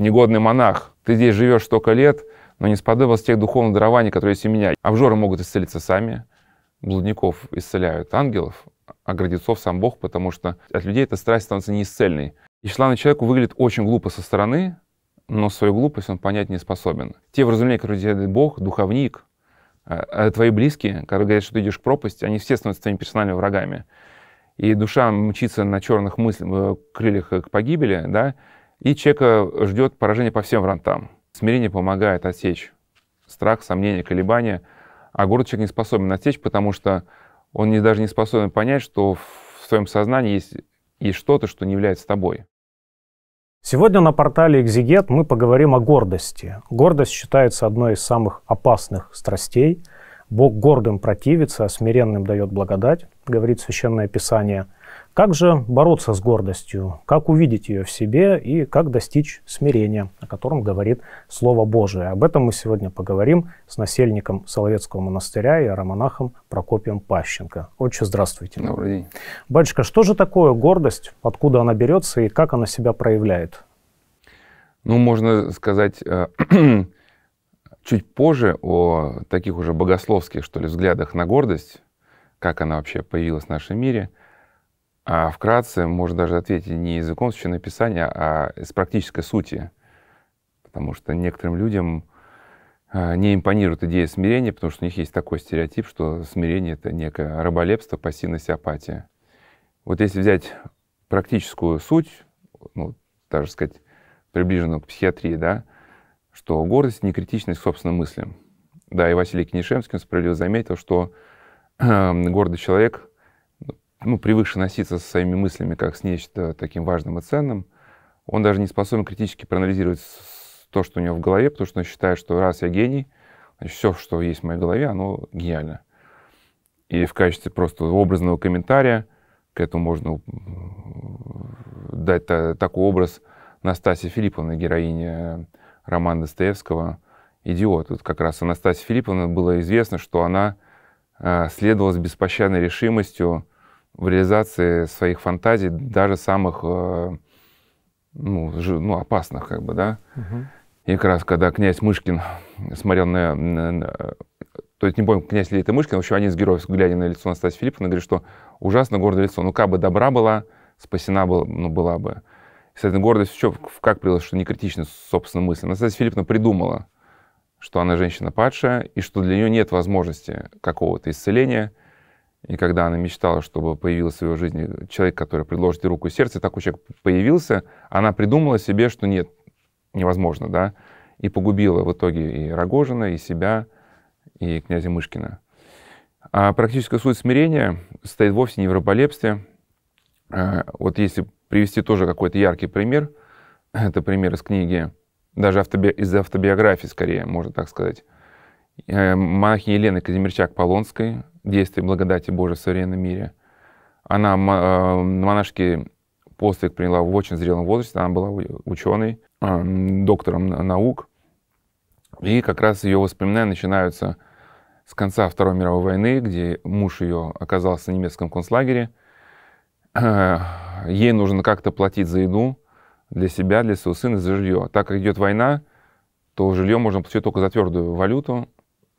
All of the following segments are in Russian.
негодный монах, ты здесь живешь столько лет, но не сподобилось тех духовных дарований, которые есть у меня. Обжоры могут исцелиться сами, блудников исцеляют ангелов, а гордецов сам Бог, потому что от людей эта страсть становится неисцельной. И тщеславный человеку выглядит очень глупо со стороны, но свою глупость он понять не способен. Те вразумления, которые делает Бог, духовник, э, э, твои близкие, которые говорят, что ты идешь к пропасти, они все становятся твоими персональными врагами. И душа мчится на черных мыслях, э, крыльях к погибели, да, и человека ждет поражение по всем фронтам. Смирение помогает отсечь страх, сомнения, колебания. А город человек не способен отсечь, потому что он не, даже не способен понять, что в своем сознании есть, есть что-то, что не является тобой. Сегодня на портале Exeget мы поговорим о гордости. Гордость считается одной из самых опасных страстей. Бог гордым противится, а смиренным дает благодать, говорит Священное Писание – как же бороться с гордостью? Как увидеть ее в себе и как достичь смирения, о котором говорит Слово Божие? Об этом мы сегодня поговорим с насельником Соловецкого монастыря и аромонахом Прокопием Пащенко. Очень здравствуйте. Добрый день. Батюшка, что же такое гордость? Откуда она берется и как она себя проявляет? Ну, можно сказать э, чуть позже о таких уже богословских, что ли, взглядах на гордость, как она вообще появилась в нашем мире – а вкратце может даже ответить не языком писания, а с практической сути. Потому что некоторым людям а, не импонирует идея смирения, потому что у них есть такой стереотип, что смирение — это некое раболепство, пассивность, апатия. Вот если взять практическую суть, ну, даже сказать, приближенную к психиатрии, да, что гордость — не критичность к собственным мыслям. Да, и Василий Книшевский справедливо заметил, что гордый человек ну, привыкший носиться со своими мыслями как с нечто таким важным и ценным, он даже не способен критически проанализировать то, что у него в голове, потому что он считает, что раз я гений, значит, все, что есть в моей голове, оно гениально. И в качестве просто образного комментария к этому можно дать такой образ Настасии Филипповны, героине романа Достоевского «Идиот». Вот как раз Анастасия Филипповна было известно, что она э, следовала с беспощадной решимостью в реализации своих фантазий, даже самых э, ну, ну, опасных, как бы, да. Угу. И как раз, когда князь Мышкин смотрел на, на, э, на э, то есть не помню, князь Лилит и Мышкин, в общем, они из героев, глядя на лицо Анастасии Филипповны, говорит, что ужасно гордое лицо. Ну, как бы добра была, спасена была, ну, была бы. с этой гордостью еще как привелась, что не критично собственной мысли. Анастасия Филипповна придумала, что она женщина падшая, и что для нее нет возможности какого-то исцеления, и когда она мечтала, чтобы появился в ее жизни человек, который предложит руку и сердце, такой человек появился, она придумала себе, что нет, невозможно, да, и погубила в итоге и Рогожина, и себя, и князя Мышкина. А практическая суть смирения стоит вовсе не в раболепстве. А, вот если привести тоже какой-то яркий пример, это пример из книги, даже автоби... из автобиографии скорее, можно так сказать, э, монахини Елены Казимирчак-Полонской, действие благодати Божьей в современном мире. Она э, монашки постриг приняла в очень зрелом возрасте, она была ученой, э, доктором наук. И как раз ее воспоминания начинаются с конца Второй мировой войны, где муж ее оказался в немецком концлагере. Э, ей нужно как-то платить за еду для себя, для своего сына, за жилье. Так как идет война, то жилье можно получить только за твердую валюту,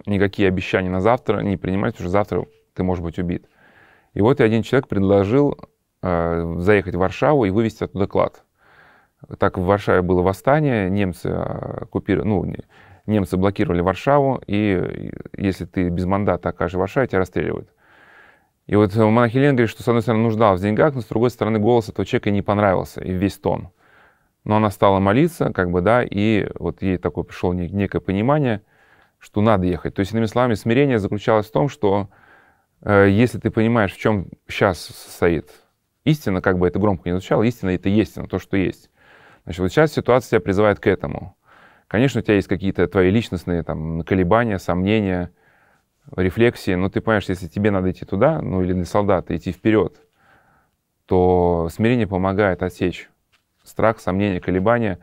никакие обещания на завтра не принимать, потому что завтра ты можешь быть убит. И вот и один человек предложил э, заехать в Варшаву и вывести оттуда клад. Так в Варшаве было восстание, немцы купили, ну, немцы блокировали Варшаву, и если ты без мандата окажешь в Варшаве, тебя расстреливают. И вот монахи Ленин говорит, что, с одной стороны, нуждал в деньгах, но, с другой стороны, голос этого человека не понравился, и весь тон. Но она стала молиться, как бы, да, и вот ей такое пришло некое понимание – что надо ехать. То есть, иными словами, смирение заключалось в том, что э, если ты понимаешь, в чем сейчас состоит истина, как бы это громко не звучало, истина — это истина, то, что есть. Значит, вот сейчас ситуация тебя призывает к этому. Конечно, у тебя есть какие-то твои личностные там, колебания, сомнения, рефлексии, но ты понимаешь, если тебе надо идти туда, ну или на солдата, идти вперед, то смирение помогает отсечь страх, сомнения, колебания,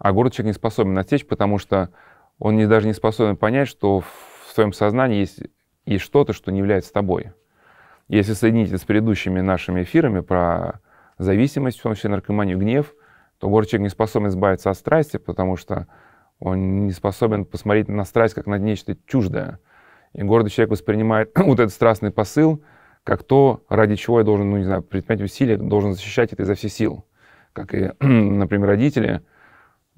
а город человек не способен отсечь, потому что он не, даже не способен понять, что в своем сознании есть, есть что-то, что не является тобой. Если соединить это с предыдущими нашими эфирами про зависимость, в том числе наркоманию, гнев, то город человек не способен избавиться от страсти, потому что он не способен посмотреть на страсть как на нечто чуждое. И гордый человек воспринимает вот этот страстный посыл как то, ради чего я должен, ну не знаю, предпринять усилия, должен защищать это изо всех сил. Как и, например, родители,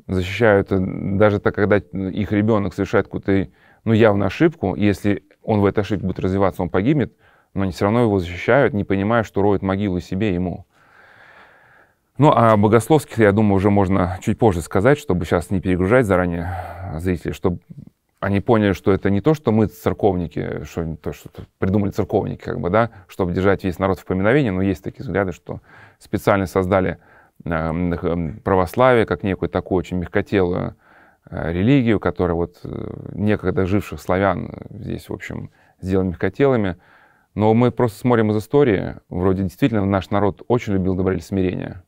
защищают э, даже так, когда их ребенок совершает какую-то ну, явную ошибку, если он в этой ошибке будет развиваться, он погибнет, но они все равно его защищают, не понимая, что роют могилу себе ему. Ну, а богословских, я думаю, уже можно чуть позже сказать, чтобы сейчас не перегружать заранее зрителей, чтобы они поняли, что это не то, что мы церковники, что то, что придумали церковники, как бы, да, чтобы держать весь народ в поминовении, но есть такие взгляды, что специально создали православие как некую такую очень мягкотелую э, религию, которая вот э, некогда живших славян э, здесь, в общем, сделала мягкотелыми. Но мы просто смотрим из истории, вроде действительно наш народ очень любил добрель смирения.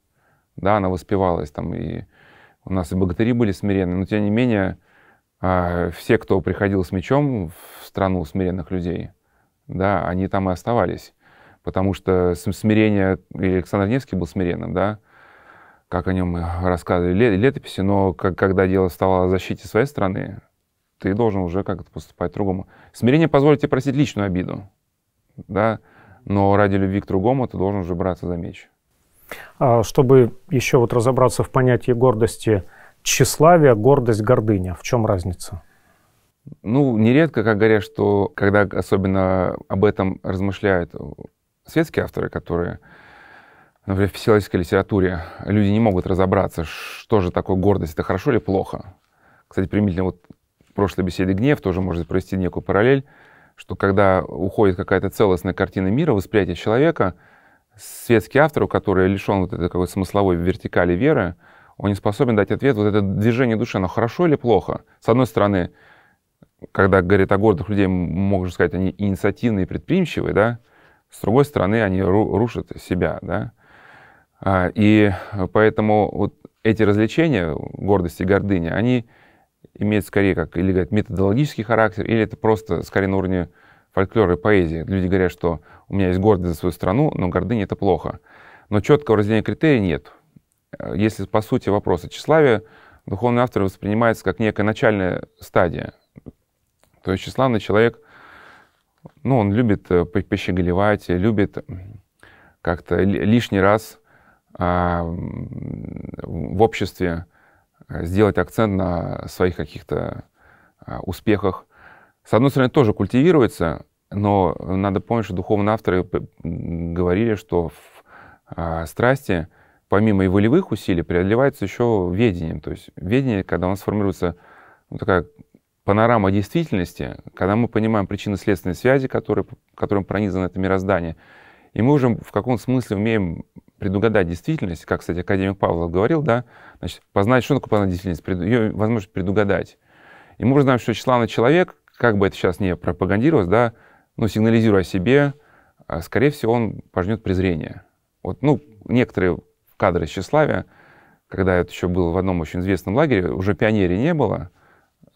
Да, она воспевалась там, и у нас и богатыри были смиренные, но тем не менее а, все, кто приходил с мечом в страну смиренных людей, да, они там и оставались. Потому что смирение, и Александр Невский был смиренным, да, как о нем рассказывали летописи, но как, когда дело стало о защите своей страны, ты должен уже как-то поступать другому. Смирение позволит тебе просить личную обиду, да, но ради любви к другому ты должен уже браться за меч. А чтобы еще вот разобраться в понятии гордости, тщеславие, гордость, гордыня, в чем разница? Ну, нередко, как говорят, что когда особенно об этом размышляют светские авторы, которые например, в психологической литературе люди не могут разобраться, что же такое гордость, это хорошо или плохо. Кстати, примительно вот прошлой беседы «Гнев» тоже может провести некую параллель, что когда уходит какая-то целостная картина мира, восприятие человека, светский автор, который лишен вот этой какой-то смысловой вертикали веры, он не способен дать ответ, вот это движение души, оно хорошо или плохо? С одной стороны, когда говорит о гордых людей, можно сказать, они инициативные и предприимчивые, да, с другой стороны, они рушат себя, да, а, и поэтому вот эти развлечения, гордость и гордыня, они имеют скорее как или говорят, методологический характер, или это просто скорее на уровне фольклора и поэзии. Люди говорят, что у меня есть гордость за свою страну, но гордыня — это плохо. Но четкого разделения критерий нет. А, если по сути вопроса тщеславия, духовный автор воспринимается как некая начальная стадия. То есть тщеславный человек, ну, он любит э, пощеголевать, любит как-то лишний раз а, в обществе, э, сделать акцент на своих каких-то а, успехах. С одной стороны, тоже культивируется, но надо помнить, что духовные авторы говорили, что в а, страсти, помимо и волевых усилий, преодолевается еще ведением. То есть ведение, когда у нас формируется ну, такая панорама действительности, когда мы понимаем причины следственной связи, которые, которым пронизано это мироздание, и мы уже в каком смысле умеем предугадать действительность, как, кстати, академик Павлов говорил, да, значит, познать, что такое познать действительность, преду, ее возможность предугадать. И мы уже знаем, что тщеславный человек, как бы это сейчас не пропагандировалось, да, ну, сигнализируя о себе, а, скорее всего, он пожнет презрение. Вот, ну, некоторые кадры тщеславия, когда это еще было в одном очень известном лагере, уже пионерии не было,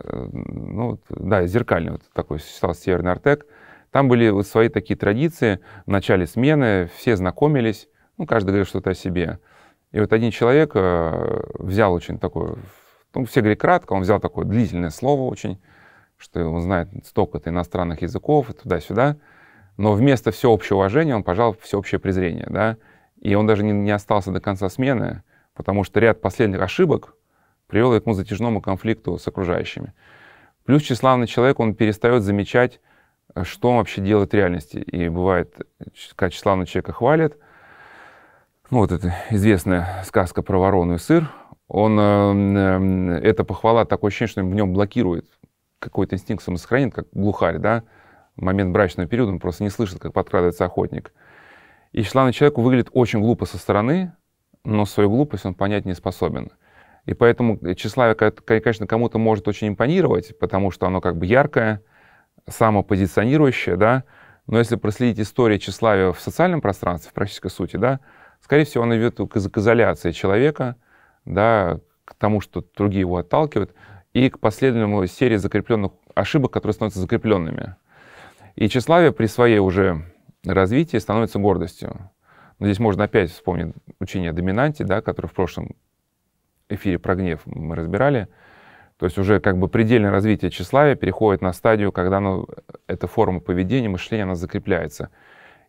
э, ну, да, зеркальный вот такой считал Северный Артек, там были вот свои такие традиции, в начале смены все знакомились, ну, каждый говорил что-то о себе. И вот один человек э, взял очень такое, ну, все говорят кратко, он взял такое длительное слово очень, что он знает столько-то иностранных языков и туда-сюда, но вместо всеобщего уважения он пожал всеобщее презрение, да, и он даже не, не остался до конца смены, потому что ряд последних ошибок привел к этому затяжному конфликту с окружающими. Плюс тщеславный человек, он перестает замечать, э, что он вообще делает в реальности. И бывает, когда тщеславного человека хвалят, вот эта известная сказка про ворону и сыр, он, э, э, эта похвала, такое ощущение, что в нем блокирует какой-то инстинкт самосохранения, как глухарь, да, в момент брачного периода он просто не слышит, как подкрадывается охотник. И тщеславный человеку выглядит очень глупо со стороны, но свою глупость он понять не способен. И поэтому э, тщеславие, конечно, кому-то может очень импонировать, потому что оно как бы яркое, самопозиционирующее, да, но если проследить историю тщеславия в социальном пространстве, в практической сути, да, Скорее всего, он ведет к изоляции человека, да, к тому, что другие его отталкивают, и к последнему серии закрепленных ошибок, которые становятся закрепленными. И тщеславие при своей уже развитии становится гордостью. Но здесь можно опять вспомнить учение о доминанте, да, которое в прошлом эфире про гнев мы разбирали. То есть уже как бы предельное развитие тщеславия переходит на стадию, когда оно, эта форма поведения, мышления, она закрепляется.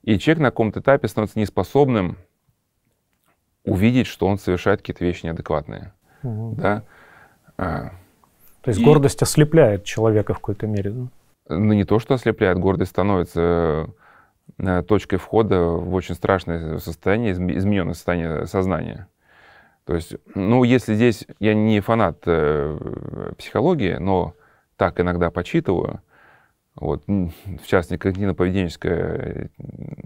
И человек на каком-то этапе становится неспособным увидеть, что он совершает какие-то вещи неадекватные. Угу. Да? А, то есть и... гордость ослепляет человека в какой-то мере, да? Ну, не то, что ослепляет, гордость становится э, точкой входа в очень страшное состояние, измененное состояние сознания. То есть, ну, если здесь я не фанат э, психологии, но так иногда почитываю, вот, в частности, когнитивно-поведенческий э,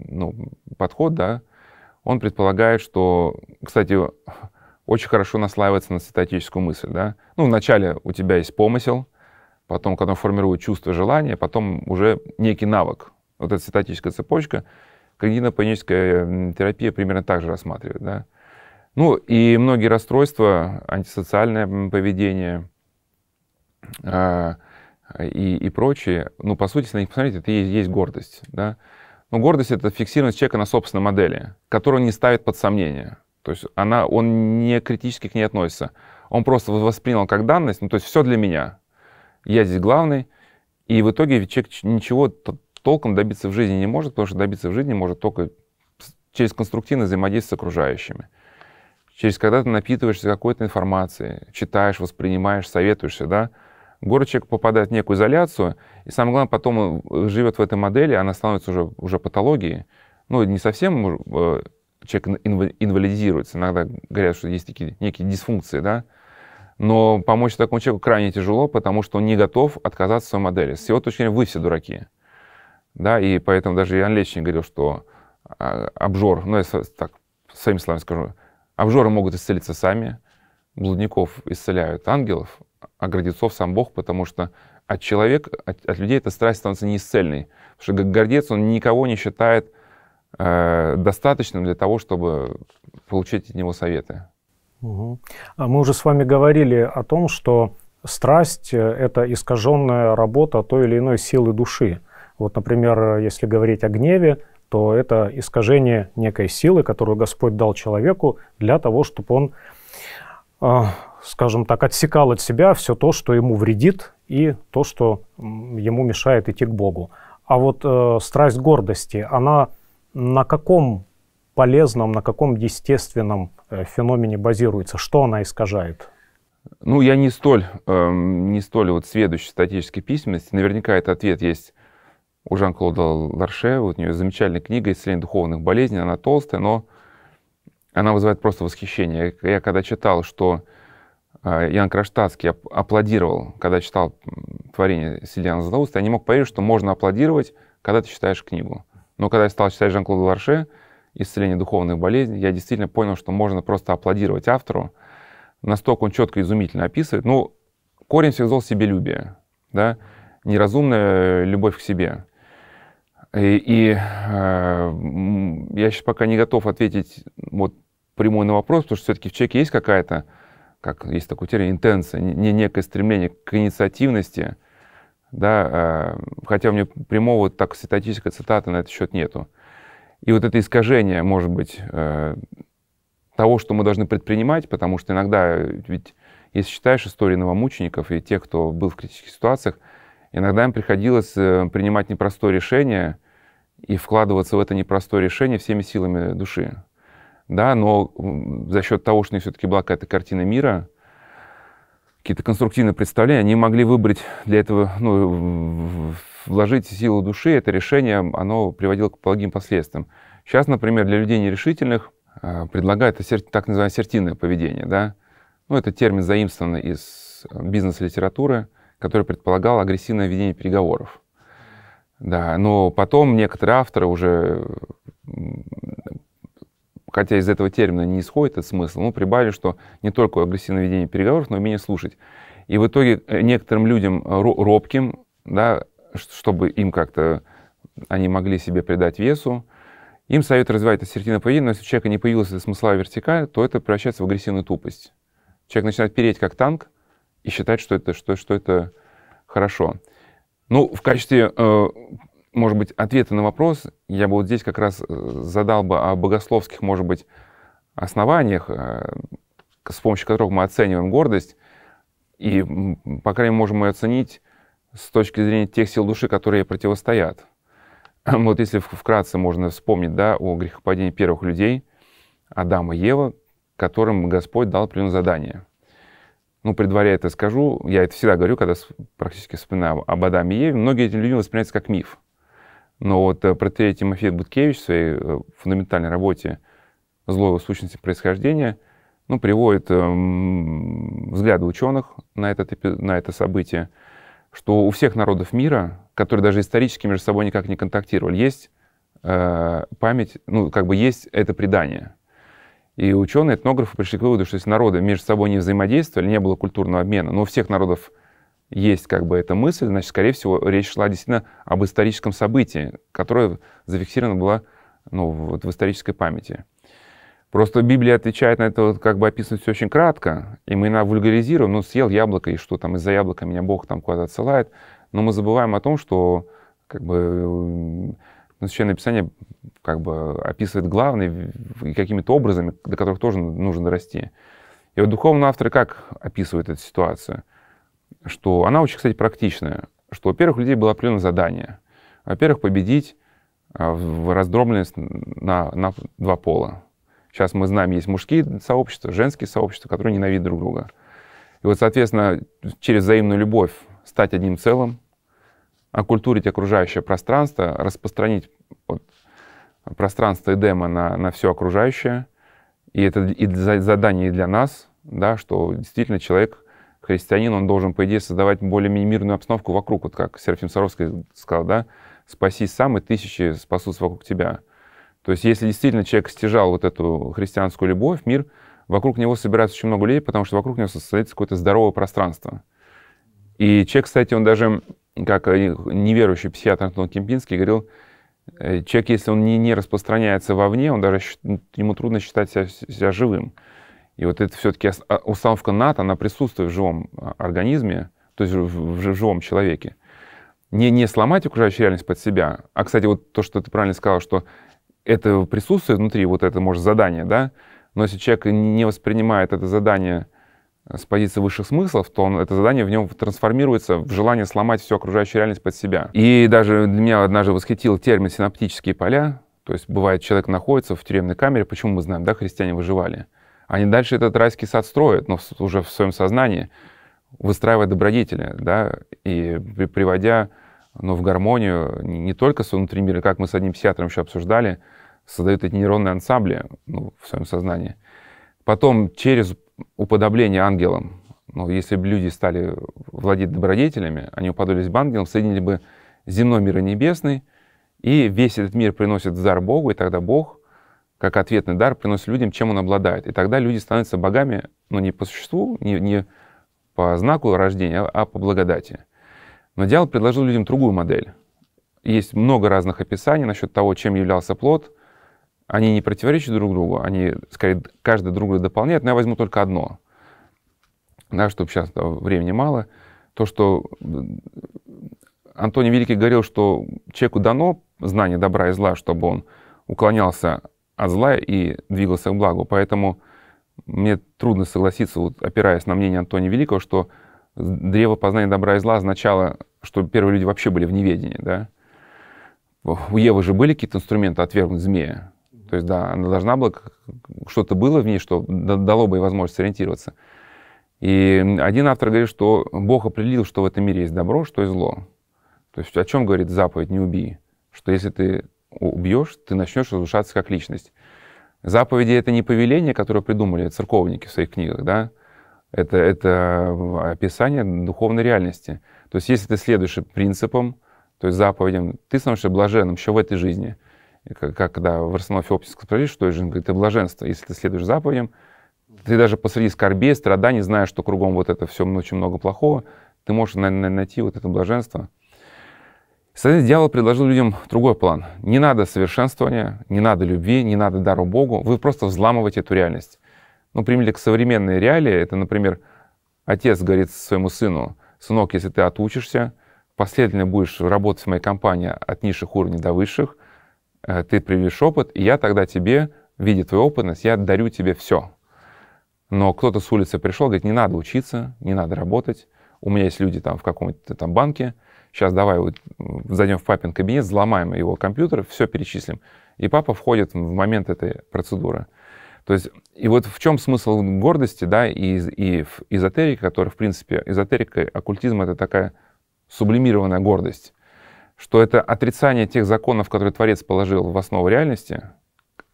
ну, подход, да, он предполагает, что, кстати, очень хорошо наслаивается на святоотеческую мысль. Да? Ну, вначале у тебя есть помысел, потом, когда он формирует чувство желания, потом уже некий навык. Вот эта святоотеческая цепочка, когнитивно паническая терапия примерно так же рассматривает. Да? Ну, и многие расстройства, антисоциальное поведение э, и, и прочее, ну, по сути, если на них посмотреть, это есть, есть гордость. Да? Но гордость — это фиксированность человека на собственной модели, которую он не ставит под сомнение. То есть она, он не критически к ней относится. Он просто воспринял как данность, ну то есть все для меня. Я здесь главный. И в итоге человек ничего толком добиться в жизни не может, потому что добиться в жизни может только через конструктивное взаимодействие с окружающими. Через когда ты напитываешься какой-то информацией, читаешь, воспринимаешь, советуешься, да, Город человек попадает в некую изоляцию, и самое главное, потом он э, живет в этой модели, она становится уже, уже патологией. Ну, не совсем э, человек инвалидизируется. Иногда говорят, что есть такие некие дисфункции, да. Но помочь такому человеку крайне тяжело, потому что он не готов отказаться от своей модели. С его точки зрения, вы все дураки. Да, и поэтому даже Иоанн Лещин говорил, что а, обжор, ну, я так, своими словами скажу, обжоры могут исцелиться сами, блудников исцеляют ангелов, а гордецов сам Бог, потому что от человека, от, от людей эта страсть становится неисцельной. Потому что гордец, он никого не считает э, достаточным для того, чтобы получить от него советы. Угу. Мы уже с вами говорили о том, что страсть э, – это искаженная работа той или иной силы души. Вот, например, если говорить о гневе, то это искажение некой силы, которую Господь дал человеку для того, чтобы он а, скажем так, отсекал от себя все то, что ему вредит, и то, что ему мешает идти к Богу. А вот э, страсть гордости, она на каком полезном, на каком естественном э, феномене базируется? Что она искажает? Ну, я не столь, э, не столь вот сведущий статической письменности. Наверняка этот ответ есть у Жан-Клода Ларше. Вот у нее замечательная книга «Исцеление духовных болезней». Она толстая, но она вызывает просто восхищение. Я, я когда читал, что Ян а, Кроштадский аплодировал, когда читал творение Сильяна Златоуста, я не мог поверить, что можно аплодировать, когда ты читаешь книгу. Но когда я стал читать Жан-Клода Ларше «Исцеление духовных болезней», я действительно понял, что можно просто аплодировать автору. Настолько он четко и изумительно описывает. Ну, корень всех зол — себелюбие, да? неразумная любовь к себе. И, и э, я сейчас пока не готов ответить вот прямой на вопрос, потому что все-таки в чеке есть какая-то как есть такой термин, интенция, не некое стремление к инициативности, да, а, хотя у меня прямого так ситатической цитаты на этот счет нету. И вот это искажение, может быть, э, того, что мы должны предпринимать, потому что иногда, ведь если считаешь истории новомучеников и тех, кто был в критических ситуациях, иногда им приходилось э, принимать непростое решение и вкладываться в это непростое решение всеми силами души да, но за счет того, что у них все-таки была какая-то картина мира, какие-то конструктивные представления, они могли выбрать для этого, ну, вложить силу души, это решение, оно приводило к благим последствиям. Сейчас, например, для людей нерешительных а, предлагают так называемое ассертивное поведение, да, ну, это термин заимствованный из бизнес-литературы, который предполагал агрессивное ведение переговоров. Да, но потом некоторые авторы уже хотя из этого термина не исходит этот смысл, но прибавили, что не только агрессивное ведение переговоров, но и умение слушать. И в итоге э, некоторым людям э, робким, да, чтобы им как-то они могли себе придать весу, им совет развивать ассертивное поведение, но если у человека не появилась смысла вертикаль, то это превращается в агрессивную тупость. Человек начинает переть как танк и считать, что это, что, что это хорошо. Ну, в качестве э, может быть, ответы на вопрос я бы вот здесь как раз э, задал бы о богословских, может быть, основаниях, э, с помощью которых мы оцениваем гордость, и, по крайней мере, можем ее оценить с точки зрения тех сил души, которые противостоят. Вот если вкратце можно вспомнить да, о грехопадении первых людей, Адама и Ева, которым Господь дал определенное задание. Ну, предваря это скажу, я это всегда говорю, когда практически вспоминаю об Адаме и Еве, многие эти люди воспринимаются как миф. Но вот э, протея Тимофей Буткевич в своей э, фундаментальной работе «Зло его сущности происхождения» ну, приводит э, взгляды ученых на, этот, на это событие, что у всех народов мира, которые даже исторически между собой никак не контактировали, есть память, ну, как бы есть это предание. И ученые, этнографы пришли к выводу, что если народы между собой не взаимодействовали, не было культурного обмена, но у всех народов есть как бы эта мысль, значит, скорее всего, речь шла действительно об историческом событии, которое зафиксировано было ну, вот в исторической памяти. Просто Библия отвечает на это, вот, как бы описывает все очень кратко, и мы на вульгаризируем, ну, съел яблоко, и что там, из-за яблока меня Бог там куда-то отсылает. Но мы забываем о том, что как бы ну, Священное Писание как бы описывает главные и какими-то образами, до которых тоже нужно расти. И вот духовные авторы как описывают эту ситуацию – что она очень, кстати, практичная, что, во-первых, у людей было определенное задание. Во-первых, победить э, в раздробленность на, на два пола. Сейчас мы знаем, есть мужские сообщества, женские сообщества, которые ненавидят друг друга. И вот, соответственно, через взаимную любовь стать одним целым, оккультурить окружающее пространство, распространить вот, пространство Эдема на, на все окружающее. И это и задание и для нас, да, что действительно человек христианин, он должен, по идее, создавать более-менее мирную обстановку вокруг, вот как Серафим Саровский сказал, да, спаси сам, и тысячи спасутся вокруг тебя. То есть если действительно человек стяжал вот эту христианскую любовь, мир, вокруг него собирается очень много людей, потому что вокруг него состоится какое-то здоровое пространство. И человек, кстати, он даже, как неверующий психиатр Антон Кемпинский говорил, э, человек, если он не, не распространяется вовне, он даже, ему трудно считать себя, себя живым. И вот это все-таки а, установка НАТО, она присутствует в живом а, организме, то есть в живом человеке. Не, не сломать окружающую реальность под себя. А, кстати, вот то, что ты правильно сказал, что это присутствует внутри, вот это, может, задание, да? Но если человек не воспринимает это задание э, с позиции высших смыслов, то он, это задание в нем трансформируется в желание сломать всю окружающую реальность под себя. И даже для меня однажды восхитил термин «синаптические поля». То есть бывает, человек находится в тюремной камере, почему мы знаем, да, христиане выживали они дальше этот райский сад строят, но уже в своем сознании, выстраивая добродетели, да, и приводя но ну, в гармонию не, только с внутренним миром, как мы с одним психиатром еще обсуждали, создают эти нейронные ансамбли ну, в своем сознании. Потом через уподобление ангелам, ну, если бы люди стали владеть добродетелями, они уподобились бы ангелам, соединили бы земной мир и небесный, и весь этот мир приносит в дар Богу, и тогда Бог как ответный дар приносит людям, чем он обладает. И тогда люди становятся богами, но ну, не по существу, не, не по знаку рождения, а, а по благодати. Но дьявол предложил людям другую модель. Есть много разных описаний насчет того, чем являлся плод. Они не противоречат друг другу, они, скорее, каждый друга дополняет, но я возьму только одно. Да, чтобы сейчас да, времени мало. То, что Антоний Великий говорил, что человеку дано знание добра и зла, чтобы он уклонялся от зла и двигался к благу. Поэтому мне трудно согласиться, вот, опираясь на мнение Антония Великого, что древо познания добра и зла означало, что первые люди вообще были в неведении. Да? У Евы же были какие-то инструменты отвергнуть змея. То есть, да, она должна была, что-то было в ней, что дало бы ей возможность ориентироваться. И один автор говорит, что Бог определил, что в этом мире есть добро, что и зло. То есть о чем говорит заповедь «не убий»? Что если ты убьешь, ты начнешь разрушаться как личность. Заповеди — это не повеление, которое придумали церковники в своих книгах, да? Это, это э, описание духовной реальности. То есть если ты следуешь принципам, то есть заповедям, ты становишься блаженным еще в этой жизни. Как, когда в Арсенале Феопсис спросили, что жизнь, говорит, это блаженство. Если ты следуешь заповедям, ты даже посреди скорбей, страданий, зная, что кругом вот это все очень много плохого, ты можешь найти вот это блаженство — Сатанин дьявол предложил людям другой план. Не надо совершенствования, не надо любви, не надо дару Богу. Вы просто взламываете эту реальность. Ну, примели к современной реалии. Это, например, отец говорит своему сыну, сынок, если ты отучишься, последовательно будешь работать в моей компании от низших уровней до высших, э, ты приведешь опыт, и я тогда тебе, видя виде опытность, я дарю тебе все. Но кто-то с улицы пришел, говорит, не надо учиться, не надо работать, у меня есть люди там в каком-то там банке, сейчас давай вот зайдем в папин кабинет, взломаем его компьютер, все перечислим. И папа входит в момент этой процедуры. То есть, и вот в чем смысл гордости, да, и, и эзотерика, которая, в принципе, эзотерика, оккультизм — это такая сублимированная гордость, что это отрицание тех законов, которые Творец положил в основу реальности,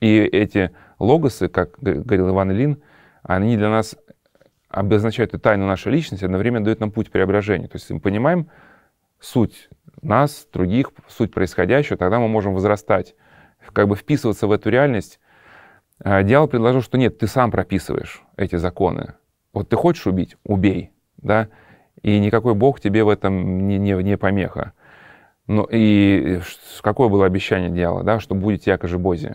и эти логосы, как говорил Иван Лин, они для нас обозначают и тайну нашей личности, одновременно дают нам путь преображения. То есть мы понимаем, суть нас, других, суть происходящего, тогда мы можем возрастать, как бы вписываться в эту реальность. А, дьявол предложил, что нет, ты сам прописываешь эти законы. Вот ты хочешь убить? Убей. Да? И никакой Бог тебе в этом не, не, не помеха. Но ну и э, какое было обещание дьявола, да, что будете якоже Бози,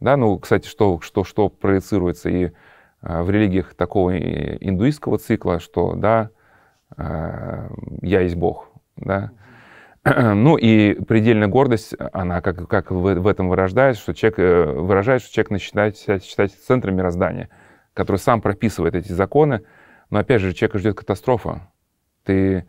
Да, ну, кстати, что, что, что проецируется и а, в религиях такого индуистского цикла, что да, а, я есть Бог, да. Ну и предельная гордость, она как, как в, в этом выражается, что человек, э, выражает, что человек начинает себя считать центром мироздания, который сам прописывает эти законы. Но опять же, человека ждет катастрофа. Ты,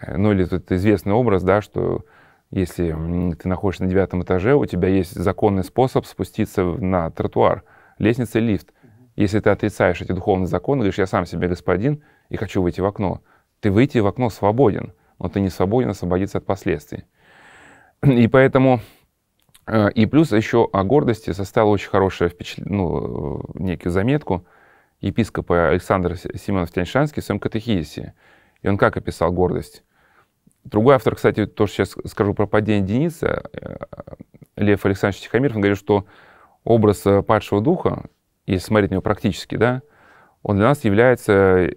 э, ну или тут известный образ, да, что если ты находишься на девятом этаже, у тебя есть законный способ спуститься на тротуар, лестница, лифт. Если ты отрицаешь эти духовные законы, говоришь, я сам себе господин и хочу выйти в окно, ты выйти в окно свободен но ты не свободен освободиться от последствий. И поэтому... Э, и плюс еще о гордости составил очень хорошую впечат... ну, э, некую заметку епископа Александр Семенов Тяньшанский в своем катехизисе. И он как описал гордость? Другой автор, кстати, тоже сейчас скажу про падение Дениса, э, Лев Александрович Тихомиров, он говорит, что образ падшего духа, если смотреть на него практически, да, он для нас является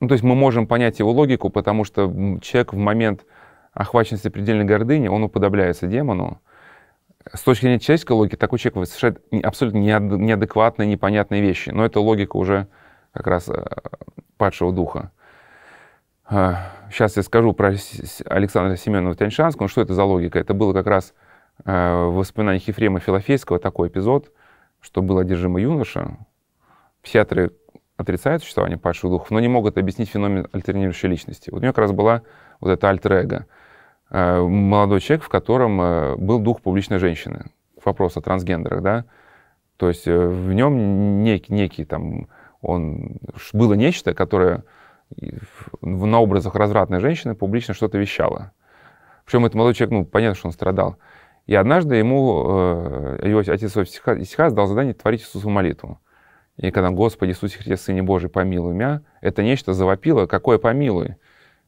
ну, то есть мы можем понять его логику, потому что человек в момент охваченности предельной гордыни, он уподобляется демону. С точки зрения человеческой логики, такой человек совершает абсолютно неадекватные, непонятные вещи. Но это логика уже как раз э, падшего духа. Сейчас а, я скажу про Александра Семенова Тяньшанского. что это за логика? Это было как раз в э, воспоминаниях Ефрема Филофейского такой эпизод, что был одержимый юноша. Психиатры отрицают существование падших духов, но не могут объяснить феномен альтернирующей личности. Вот у меня как раз была вот эта альтер-эго. Э, молодой человек, в котором э, был дух публичной женщины. Вопрос о трансгендерах, да? То есть э, в нем нек, некий там... Он, было нечто, которое на образах развратной женщины публично что-то вещало. Причем этот молодой человек, ну, понятно, что он страдал. И однажды ему, его отец Иосиф дал задание творить Иисусу молитву. И когда «Господи Иисусе Христе, Сыне Божий, помилуй меня», это нечто завопило, какое помилуй?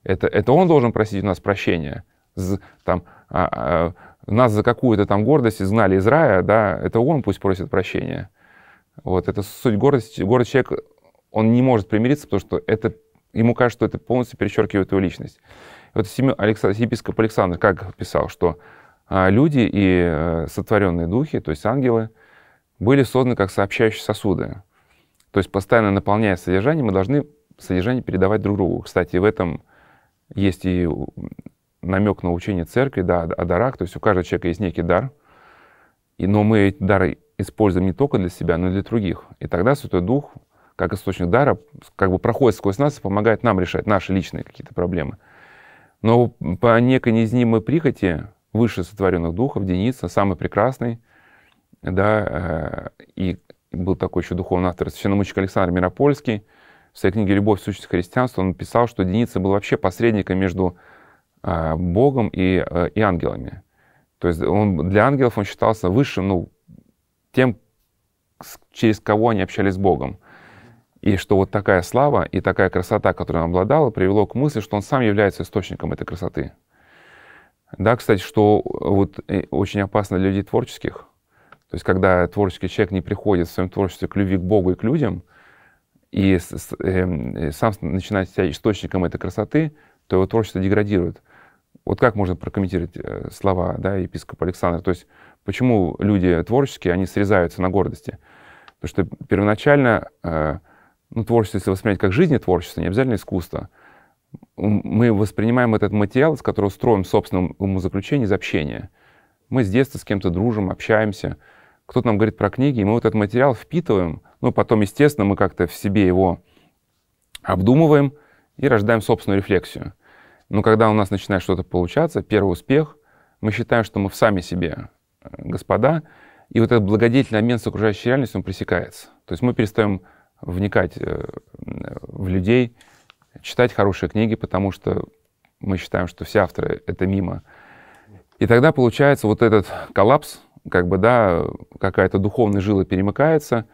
Это, это он должен просить у нас прощения. З, там, а, а, нас за какую-то там гордость изгнали из рая, да, это он пусть просит прощения. Вот, это суть гордости. Гордый человек, он не может примириться, потому что это, ему кажется, что это полностью перечеркивает его личность. вот Семи, Александр, епископ Александр как писал, что а, люди и э, сотворенные духи, то есть ангелы, были созданы как сообщающие сосуды. То есть постоянно наполняя содержание, мы должны содержание передавать друг другу. Кстати, в этом есть и намек на учение церкви, да, о дарах. То есть у каждого человека есть некий дар, и, но мы эти дары используем не только для себя, но и для других. И тогда Святой Дух, как источник дара, как бы проходит сквозь нас и помогает нам решать наши личные какие-то проблемы. Но по некой незнимой прихоти выше сотворенных духов, Дениса, самый прекрасный, да, э, и был такой еще духовный автор, священномученик Александр Миропольский, в своей книге «Любовь, сущность христианства» он писал, что Деница был вообще посредником между а, Богом и, э, и ангелами. То есть он, для ангелов он считался высшим, ну, тем, через кого они общались с Богом. И что вот такая слава и такая красота, которой он обладал, привело к мысли, что он сам является источником этой красоты. Да, кстати, что э, вот э, очень опасно для людей творческих, то есть, когда творческий человек не приходит в своем творчестве к любви к Богу и к людям, и эм, э, сам начинает себя источником этой красоты, то его творчество деградирует. Вот как можно прокомментировать э, слова да, епископа Александра? То есть, почему люди творческие, они срезаются на гордости? Потому что первоначально э, ну, творчество, если воспринимать как жизнь творчество, не обязательно искусство, мы воспринимаем этот материал, из которого строим собственное умозаключение из общения. Мы с детства с кем-то дружим, общаемся — кто-то нам говорит про книги, и мы вот этот материал впитываем, ну, потом, естественно, мы как-то в себе его обдумываем и рождаем собственную рефлексию. Но когда у нас начинает что-то получаться, первый успех, мы считаем, что мы в сами себе э, господа, и вот этот благодетельный обмен с окружающей реальностью, он пресекается. То есть мы перестаем вникать э, в людей, читать хорошие книги, потому что мы считаем, что все авторы — это мимо. И тогда получается вот этот коллапс, как бы, да, какая-то духовная жила перемыкается,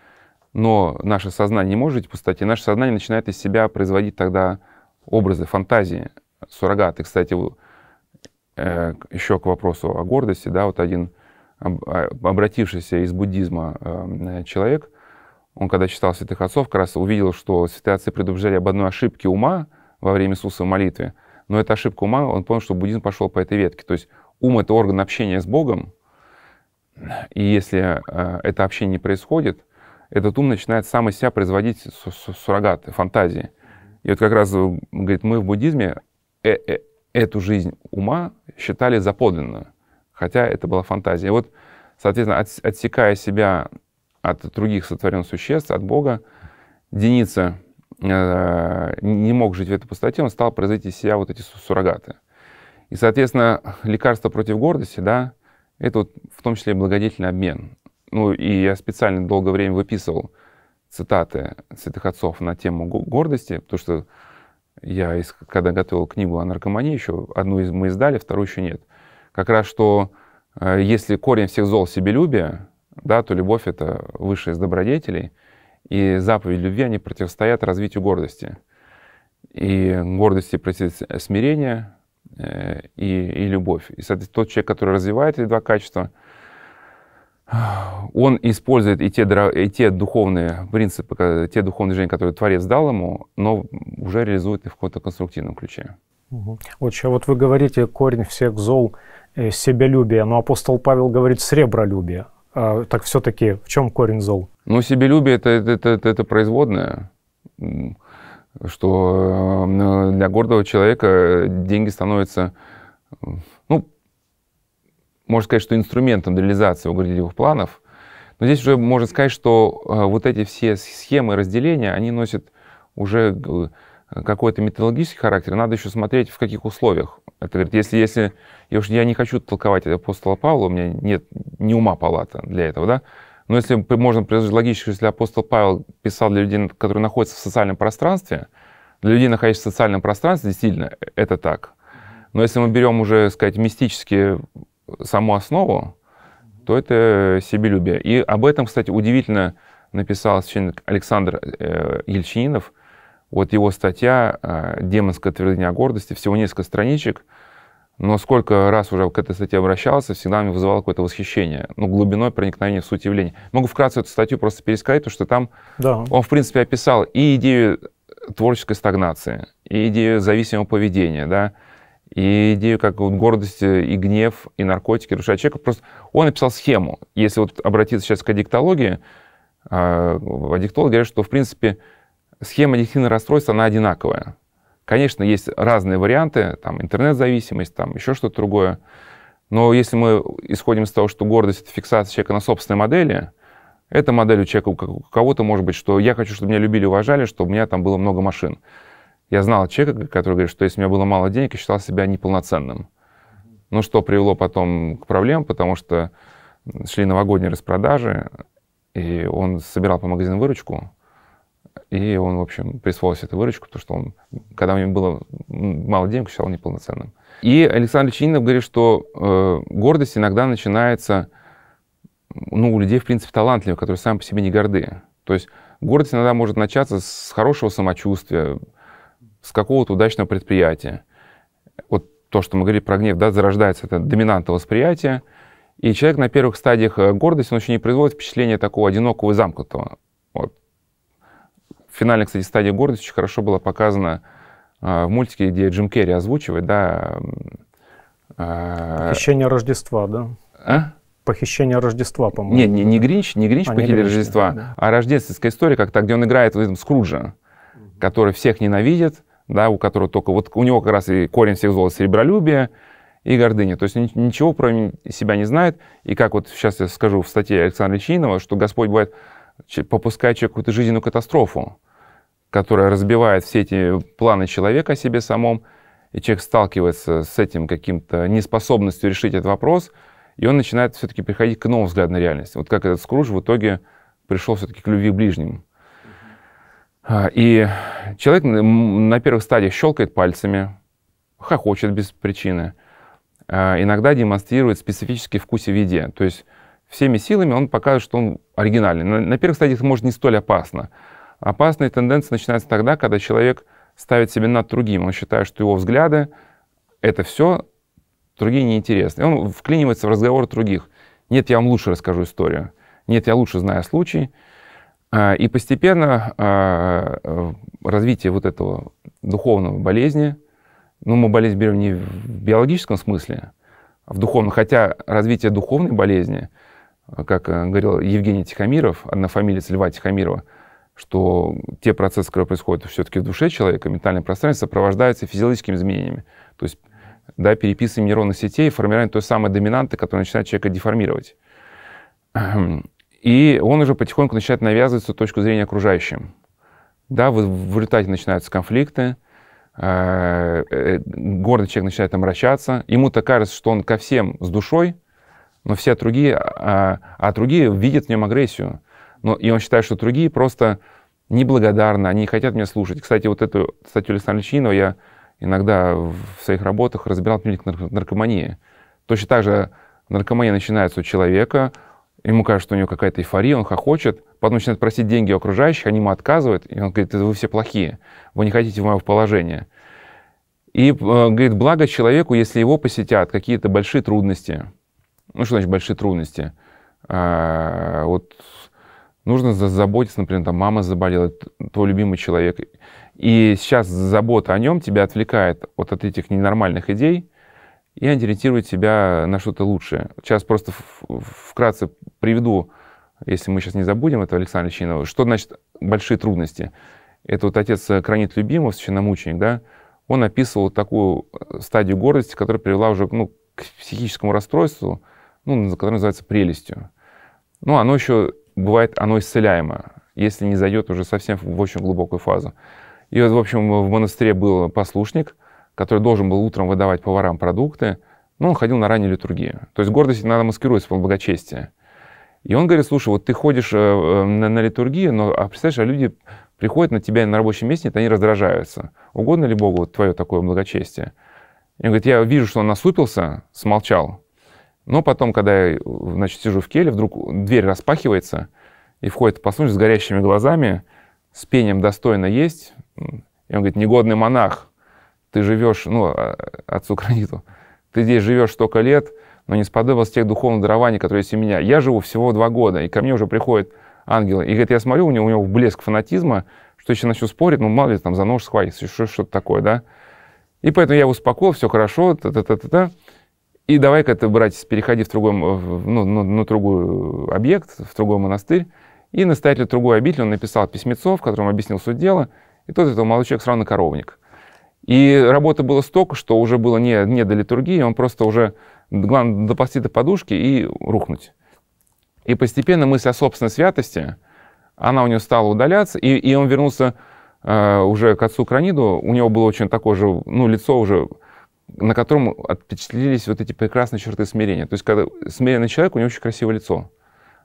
но наше сознание не может жить в пустоте, наше сознание начинает из себя производить тогда образы, фантазии, суррогаты. Кстати, э, еще к вопросу о гордости, да, вот один а, обратившийся из буддизма э, человек, он когда читал святых отцов, как раз увидел, что святые отцы предупреждали об одной ошибке ума во время Иисуса в молитве, но эта ошибка ума, он понял, что буддизм пошел по этой ветке. То есть ум — это орган общения с Богом, и если а, это общение не происходит, этот ум начинает сам из себя производить суррогаты, фантазии. И вот как раз, э, говорит, мы в буддизме э -э эту жизнь ума считали заподлинную, хотя это была фантазия. И вот, соответственно, от, отсекая себя от других сотворенных существ, от Бога, Деница э, не мог жить в этой пустоте, он стал производить из себя вот эти суррогаты. И, соответственно, лекарство против гордости, да, это вот в том числе и благодетельный обмен. Ну и я специально долгое время выписывал цитаты святых отцов на тему гордости, потому что я, когда готовил книгу о наркомании, еще одну из мы издали, вторую еще нет. Как раз, что э, если корень всех зол себелюбие, да, то любовь — это высшая из добродетелей, и заповедь любви, они противостоят развитию гордости. И гордости против смирения, и, и любовь. И, соответственно, тот человек, который развивает эти два качества, он использует и те, и те духовные принципы, те духовные движения, которые Творец дал ему, но уже реализует их в каком-то конструктивном ключе. Вот сейчас вот вы говорите, корень всех зол э, себялюбие, но апостол Павел говорит сребролюбие. А, так все-таки в чем корень зол? Ну, себялюбие это, это, это, это производное что э, для гордого человека э, деньги становятся, ну, можно сказать, что инструментом реализации угодливых планов. Но здесь уже можно сказать, что э, вот эти все схемы разделения, они носят уже какой-то методологический характер. Надо еще смотреть, в каких условиях. Это говорит, если, если я, уж, я не хочу толковать апостола Павла, у меня нет ни ума палата для этого, да, но ну, если можно предложить логически, если апостол Павел писал для людей, которые находятся в социальном пространстве, для людей, находящихся в социальном пространстве, действительно, это так. Но если мы берем уже, сказать, мистически саму основу, то это себелюбие. И об этом, кстати, удивительно написал священник Александр э, Ельчининов. Вот его статья э, «Демонская твердыня гордости», всего несколько страничек – но сколько раз уже к этой статье обращался, всегда мне вызывало какое-то восхищение, ну, глубиной проникновения в суть явления. Могу вкратце эту статью просто пересказать, потому что там да. он, в принципе, описал и идею творческой стагнации, и идею зависимого поведения, да, и идею как вот гордость и гнев, и наркотики, душа человека. Просто он написал схему. Если вот обратиться сейчас к аддиктологии, а, ну, аддиктологи говорят, что, в принципе, схема аддиктивного расстройства, она одинаковая. Конечно, есть разные варианты, там интернет-зависимость, там еще что-то другое. Но если мы исходим из того, что гордость — это фиксация человека на собственной модели, эта модель у человека, у кого-то может быть, что я хочу, чтобы меня любили, уважали, чтобы у меня там было много машин. Я знал человека, который говорит, что если у меня было мало денег, я считал себя неполноценным. Ну, что привело потом к проблемам, потому что шли новогодние распродажи, и он собирал по магазинам выручку, и он, в общем, присвоил себе эту выручку, потому что он, когда у него было мало денег, считал неполноценным. И Александр Чининов говорит, что э, гордость иногда начинается ну, у людей, в принципе, талантливых, которые сами по себе не горды. То есть гордость иногда может начаться с хорошего самочувствия, с какого-то удачного предприятия. Вот то, что мы говорили про гнев, да, зарождается это доминантное восприятие, и человек на первых стадиях э, гордости, он еще не производит впечатление такого одинокого и замкнутого. Вот финальной, кстати, стадии гордости очень хорошо было показано а, в мультике, где Джим Керри озвучивает, да. А, Похищение Рождества, да? А? Похищение Рождества, по-моему. Нет, не, не Гринч, не Гринч а, похитили не Гринч, Рождества, да. а рождественская история как-то, где он играет в этом Скруджа, который всех ненавидит, да, у которого только... Вот у него как раз и корень всех зол серебролюбие и гордыня. То есть ничего про себя не знает. И как вот сейчас я скажу в статье Александра Чининова, что Господь бывает попускает человеку какую-то жизненную катастрофу, которая разбивает все эти планы человека о себе самом, и человек сталкивается с этим каким-то неспособностью решить этот вопрос, и он начинает все-таки приходить к новому взгляду на реальность. Вот как этот Скруж в итоге пришел все-таки к любви к ближним. А, и человек на первых стадиях щелкает пальцами, хохочет без причины, а, иногда демонстрирует специфический вкус в еде. То есть всеми силами он показывает, что он оригинальный. На первых стадиях это может не столь опасно. Опасные тенденции начинаются тогда, когда человек ставит себя над другим. Он считает, что его взгляды — это все, другие неинтересны. И он вклинивается в разговор других. Нет, я вам лучше расскажу историю. Нет, я лучше знаю случай. А, и постепенно а, э, развитие вот этого духовного болезни, ну, мы болезнь берем не в биологическом смысле, а в духовном, хотя развитие духовной болезни, как э, говорил Евгений Тихомиров, одна фамилия Льва Тихомирова, что те процессы, которые происходят все-таки в душе человека, в ментальном пространстве, сопровождаются физиологическими изменениями. То есть да, переписыванием нейронных сетей, формирование той самой доминанты, которая начинает человека деформировать. Эм, и он уже потихоньку начинает навязывать свою точку зрения окружающим. Да, в, в результате начинаются конфликты, э, э, гордый человек начинает омрачаться, ему-то кажется, что он ко всем с душой, но все другие, а, а другие видят в нем агрессию. Но, и он считает, что другие просто неблагодарны, они не хотят меня слушать. Кстати, вот эту статью Александра Ильичинова я иногда в своих работах разбирал памятник наркомании. Точно так же наркомания начинается у человека, ему кажется, что у него какая-то эйфория, он хохочет, потом начинает просить деньги у окружающих, они ему отказывают, и он говорит, вы все плохие, вы не хотите в мое положение. И, э, говорит, благо человеку, если его посетят какие-то большие трудности. Ну, что значит большие трудности? А, вот нужно заботиться, например, там мама заболела, твой любимый человек. И сейчас забота о нем тебя отвлекает вот от этих ненормальных идей и ориентирует тебя на что-то лучшее. Сейчас просто вкратце приведу, если мы сейчас не забудем этого Александра Чинова, что значит большие трудности. Это вот отец Кранит Любимов, священномученик, да, он описывал такую э, стадию гордости, которая привела уже ну, к психическому расстройству, ну, которое называется прелестью. Ну, оно еще бывает оно исцеляемо, если не зайдет уже совсем в очень глубокую фазу. И вот, в общем, в монастыре был послушник, который должен был утром выдавать поварам продукты, но он ходил на раннюю литургию. То есть гордость надо маскировать под благочестие. И он говорит, слушай, вот ты ходишь э, на, на литургию, но, а представляешь, а люди приходят на тебя на рабочем месте, и они раздражаются. Угодно ли Богу вот твое такое благочестие? И он говорит, я вижу, что он насупился, смолчал, но потом, когда я значит, сижу в келе, вдруг дверь распахивается, и входит пасунч с горящими глазами, с пением достойно есть. И он говорит, негодный монах, ты живешь, ну, а, отцу Краниту, ты здесь живешь столько лет, но не сподобалось тех духовных дарований, которые есть у меня. Я живу всего два года, и ко мне уже приходят ангелы. И говорит, я смотрю, у него, у него блеск фанатизма, что еще начну спорить, ну, мало ли, там, за нож схватится, что-то такое, да. И поэтому я его успокоил, все хорошо, та-та-та-та-та. И давай-ка ты, братец, переходи в другом, ну, ну, на другой э, объект, в другой монастырь. И настоятель другой обители, он написал письмецо, в котором объяснил суть дела, и тот этого молодой человек сразу на коровник. И работы было столько, что уже было не, не до литургии, он просто уже, главное, доползти до подушки и рухнуть. И постепенно мысль о собственной святости, она у него стала удаляться, и, и он вернулся э, уже к отцу Краниду, у него было очень такое же, ну, лицо уже на котором отпечатлились вот эти прекрасные черты смирения. То есть, когда смиренный человек, у него очень красивое лицо.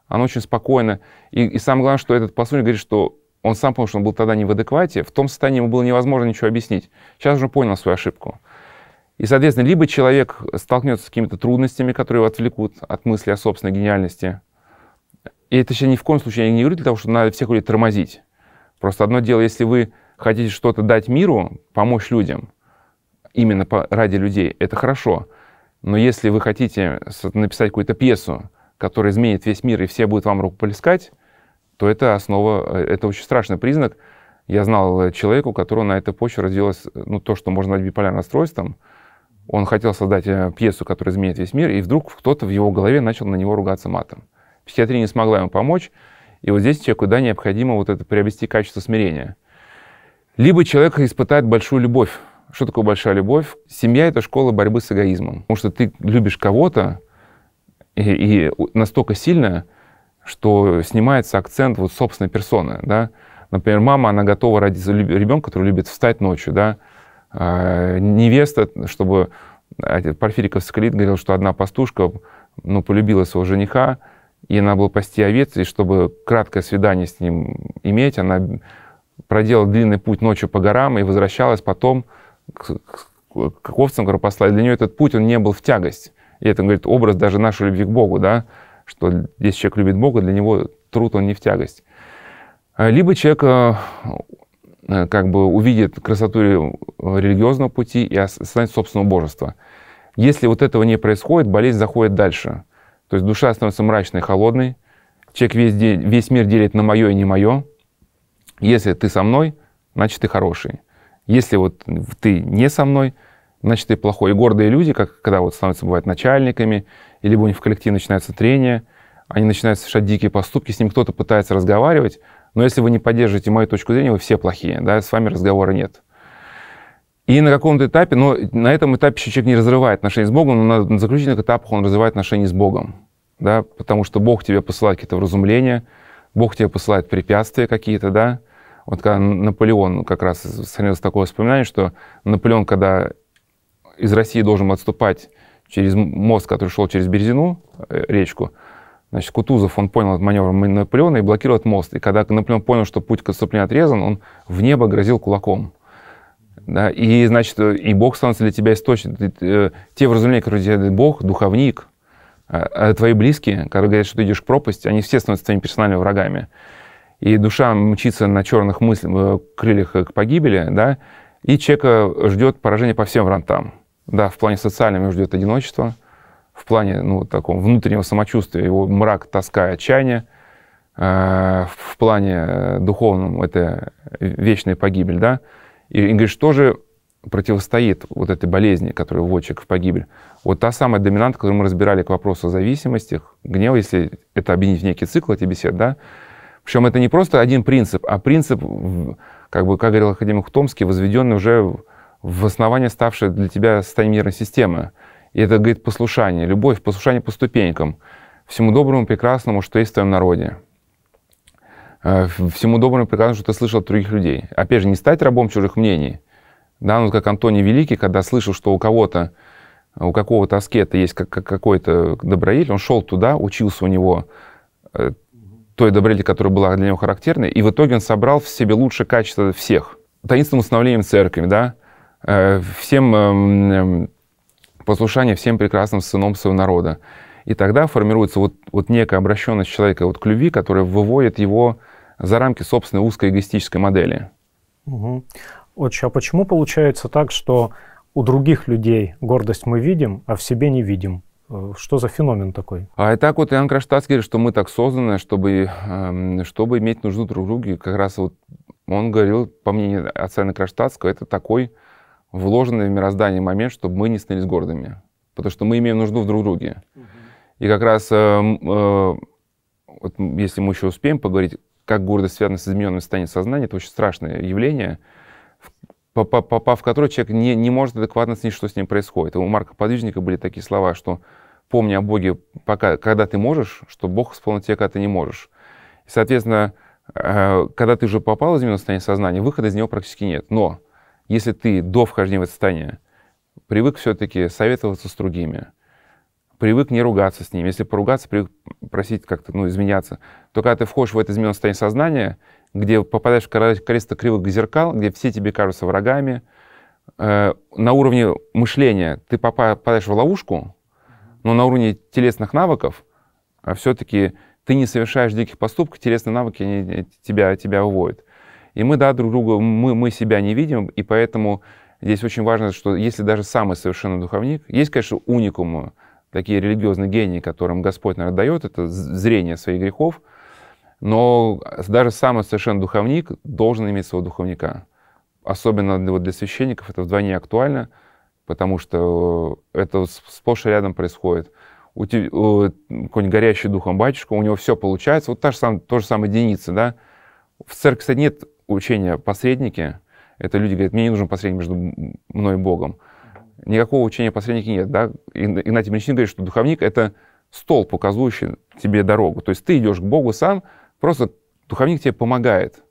Оно очень спокойно. И, и самое главное, что этот посудник говорит, что он сам понял, что он был тогда не в адеквате, в том состоянии ему было невозможно ничего объяснить. Сейчас уже понял свою ошибку. И, соответственно, либо человек столкнется с какими-то трудностями, которые его отвлекут от мысли о собственной гениальности. И это еще ни в коем случае я не говорю для того, что надо всех людей тормозить. Просто одно дело, если вы хотите что-то дать миру, помочь людям, именно по, ради людей, это хорошо. Но если вы хотите написать какую-то пьесу, которая изменит весь мир, и все будут вам руку полискать, то это основа, э, это очень страшный признак. Я знал э, человека, у которого на этой почве родилось э, ну, то, что можно назвать биполярным расстройством. Он хотел создать пьесу, которая изменит весь мир, и вдруг кто-то в его голове начал на него ругаться матом. Психиатрия не смогла ему помочь, и вот здесь человеку, да, необходимо вот это приобрести качество смирения. Либо человек испытает большую любовь что такое большая любовь? Семья — это школа борьбы с эгоизмом. Потому что ты любишь кого-то и, и настолько сильно, что снимается акцент вот собственной персоны, да. Например, мама, она готова ради ребенка, который любит встать ночью, да. А, невеста, чтобы... А, Порфирий Ковскалит говорил, что одна пастушка, ну, полюбила своего жениха, и она была пасти овец, и чтобы краткое свидание с ним иметь, она проделала длинный путь ночью по горам и возвращалась потом к, к, к овцам, которые послали, для нее этот путь, он не был в тягость. И это, говорит, образ даже нашей любви к Богу, да, что если человек любит Бога, для него труд, он не в тягость. А, либо человек а, а, как бы увидит красоту религиозного пути и станет собственного божества. Если вот этого не происходит, болезнь заходит дальше. То есть душа становится мрачной, холодной. Человек весь, день, весь мир делит на мое и не мое. Если ты со мной, значит ты хороший. Если вот ты не со мной, значит, ты плохой. И гордые люди, как когда вот становятся, бывают, начальниками, или у них в коллективе начинается трение, они начинают совершать дикие поступки, с ним кто-то пытается разговаривать, но если вы не поддерживаете мою точку зрения, вы все плохие, да, с вами разговора нет. И на каком-то этапе, но на этом этапе еще человек не разрывает отношения с Богом, но на заключительных этапах он разрывает отношения с Богом, да, потому что Бог тебе посылает какие-то вразумления, Бог тебе посылает препятствия какие-то, да, вот когда Наполеон, как раз сохранилось такое воспоминание, что Наполеон, когда из России должен отступать через мост, который шел через Березину, э, речку, значит, Кутузов, он понял этот маневр Наполеона и блокирует мост. И когда Наполеон понял, что путь к отступлению отрезан, он в небо грозил кулаком. Да, и, значит, и Бог становится для тебя источником. Э, те вразумления, которые тебе Бог, духовник, а, а твои близкие, которые говорят, что ты идешь к пропасти, они все становятся твоими персональными врагами и душа мчится на черных мысль, э, крыльях к погибели, да, и человека ждет поражение по всем фронтам. Да, в плане социальном его ждет одиночество, в плане ну, таком внутреннего самочувствия его мрак, тоска и отчаяние, э, в плане э, духовном это вечная погибель, да, и, и говорит, что же противостоит вот этой болезни, которая вводит вводчик в погибель. Вот та самая доминанта, которую мы разбирали к вопросу о зависимостях, гнева, если это объединить в некий цикл эти беседы, да, причем это не просто один принцип, а принцип, как, бы, как говорил академик Томский, возведенный уже в основание ставшей для тебя состояние мирной системы. И это, говорит, послушание, любовь, послушание по ступенькам, всему доброму, прекрасному, что есть в твоем народе. Э, всему доброму, прекрасному, что ты слышал от других людей. Опять же, не стать рабом чужих мнений. Да, ну, как Антоний Великий, когда слышал, что у кого-то, у какого-то аскета есть как, какой-то доброиль, он шел туда, учился у него э, той добрели, которая была для него характерной, и в итоге он собрал в себе лучшее качество всех. Таинственным установлением церкви, да, э, всем эм, эм, послушанием, всем прекрасным сыном своего народа. И тогда формируется вот, вот некая обращенность человека вот к любви, которая выводит его за рамки собственной узкой эгоистической модели. Угу. Отче, а почему получается так, что у других людей гордость мы видим, а в себе не видим? Э, что за феномен такой? А и так вот Иоанн Кронштадтский говорит, что мы так созданы, чтобы, эм, чтобы иметь нужду друг другу. Как раз вот он говорил, по мнению отца Иоанна Кронштадтского, это такой вложенный в мироздание момент, чтобы мы не снялись гордыми. Потому что мы имеем нужду в друг друге. Угу. И как раз, эм, э, вот если мы еще успеем поговорить, как гордость связана с измененным состоянием сознания, это очень страшное явление – попав в который человек не, не может адекватно оценить, что с ним происходит. у Марка Подвижника были такие слова, что помни о Боге, пока, когда ты можешь, что Бог исполнил тебя, когда ты не можешь. И, соответственно, э, когда ты уже попал в измененное состояние сознания, выхода из него практически нет. Но если ты до вхождения в это состояние привык все-таки советоваться с другими, привык не ругаться с ним, если поругаться, привык просить как-то ну, изменяться, то когда ты входишь в это измененное состояние сознания, где попадаешь в количество кривых зеркал, где все тебе кажутся врагами. Э, на уровне мышления ты попадаешь в ловушку, но на уровне телесных навыков а все-таки ты не совершаешь диких поступков, телесные навыки они э, тебя, тебя уводят. И мы, да, друг друга, мы, мы себя не видим, и поэтому здесь очень важно, что если даже самый совершенный духовник, есть, конечно, уникумы, такие религиозные гении, которым Господь, наверное, дает, это зрение своих грехов, но даже самый совершенно духовник должен иметь своего духовника. Особенно для, вот для священников это вдвойне актуально, потому что э, это сплошь и рядом происходит. У, у какой-нибудь горящий духом батюшка, у него все получается. Вот та же сам, то же самое единица, да. В церкви, кстати, нет учения посредники. Это люди говорят, мне не нужен посредник между мной и Богом. Никакого учения посредники нет, да. Игнатий мечник говорит, что духовник — это столб, указывающий тебе дорогу. То есть ты идешь к Богу сам — Просто духовник тебе помогает.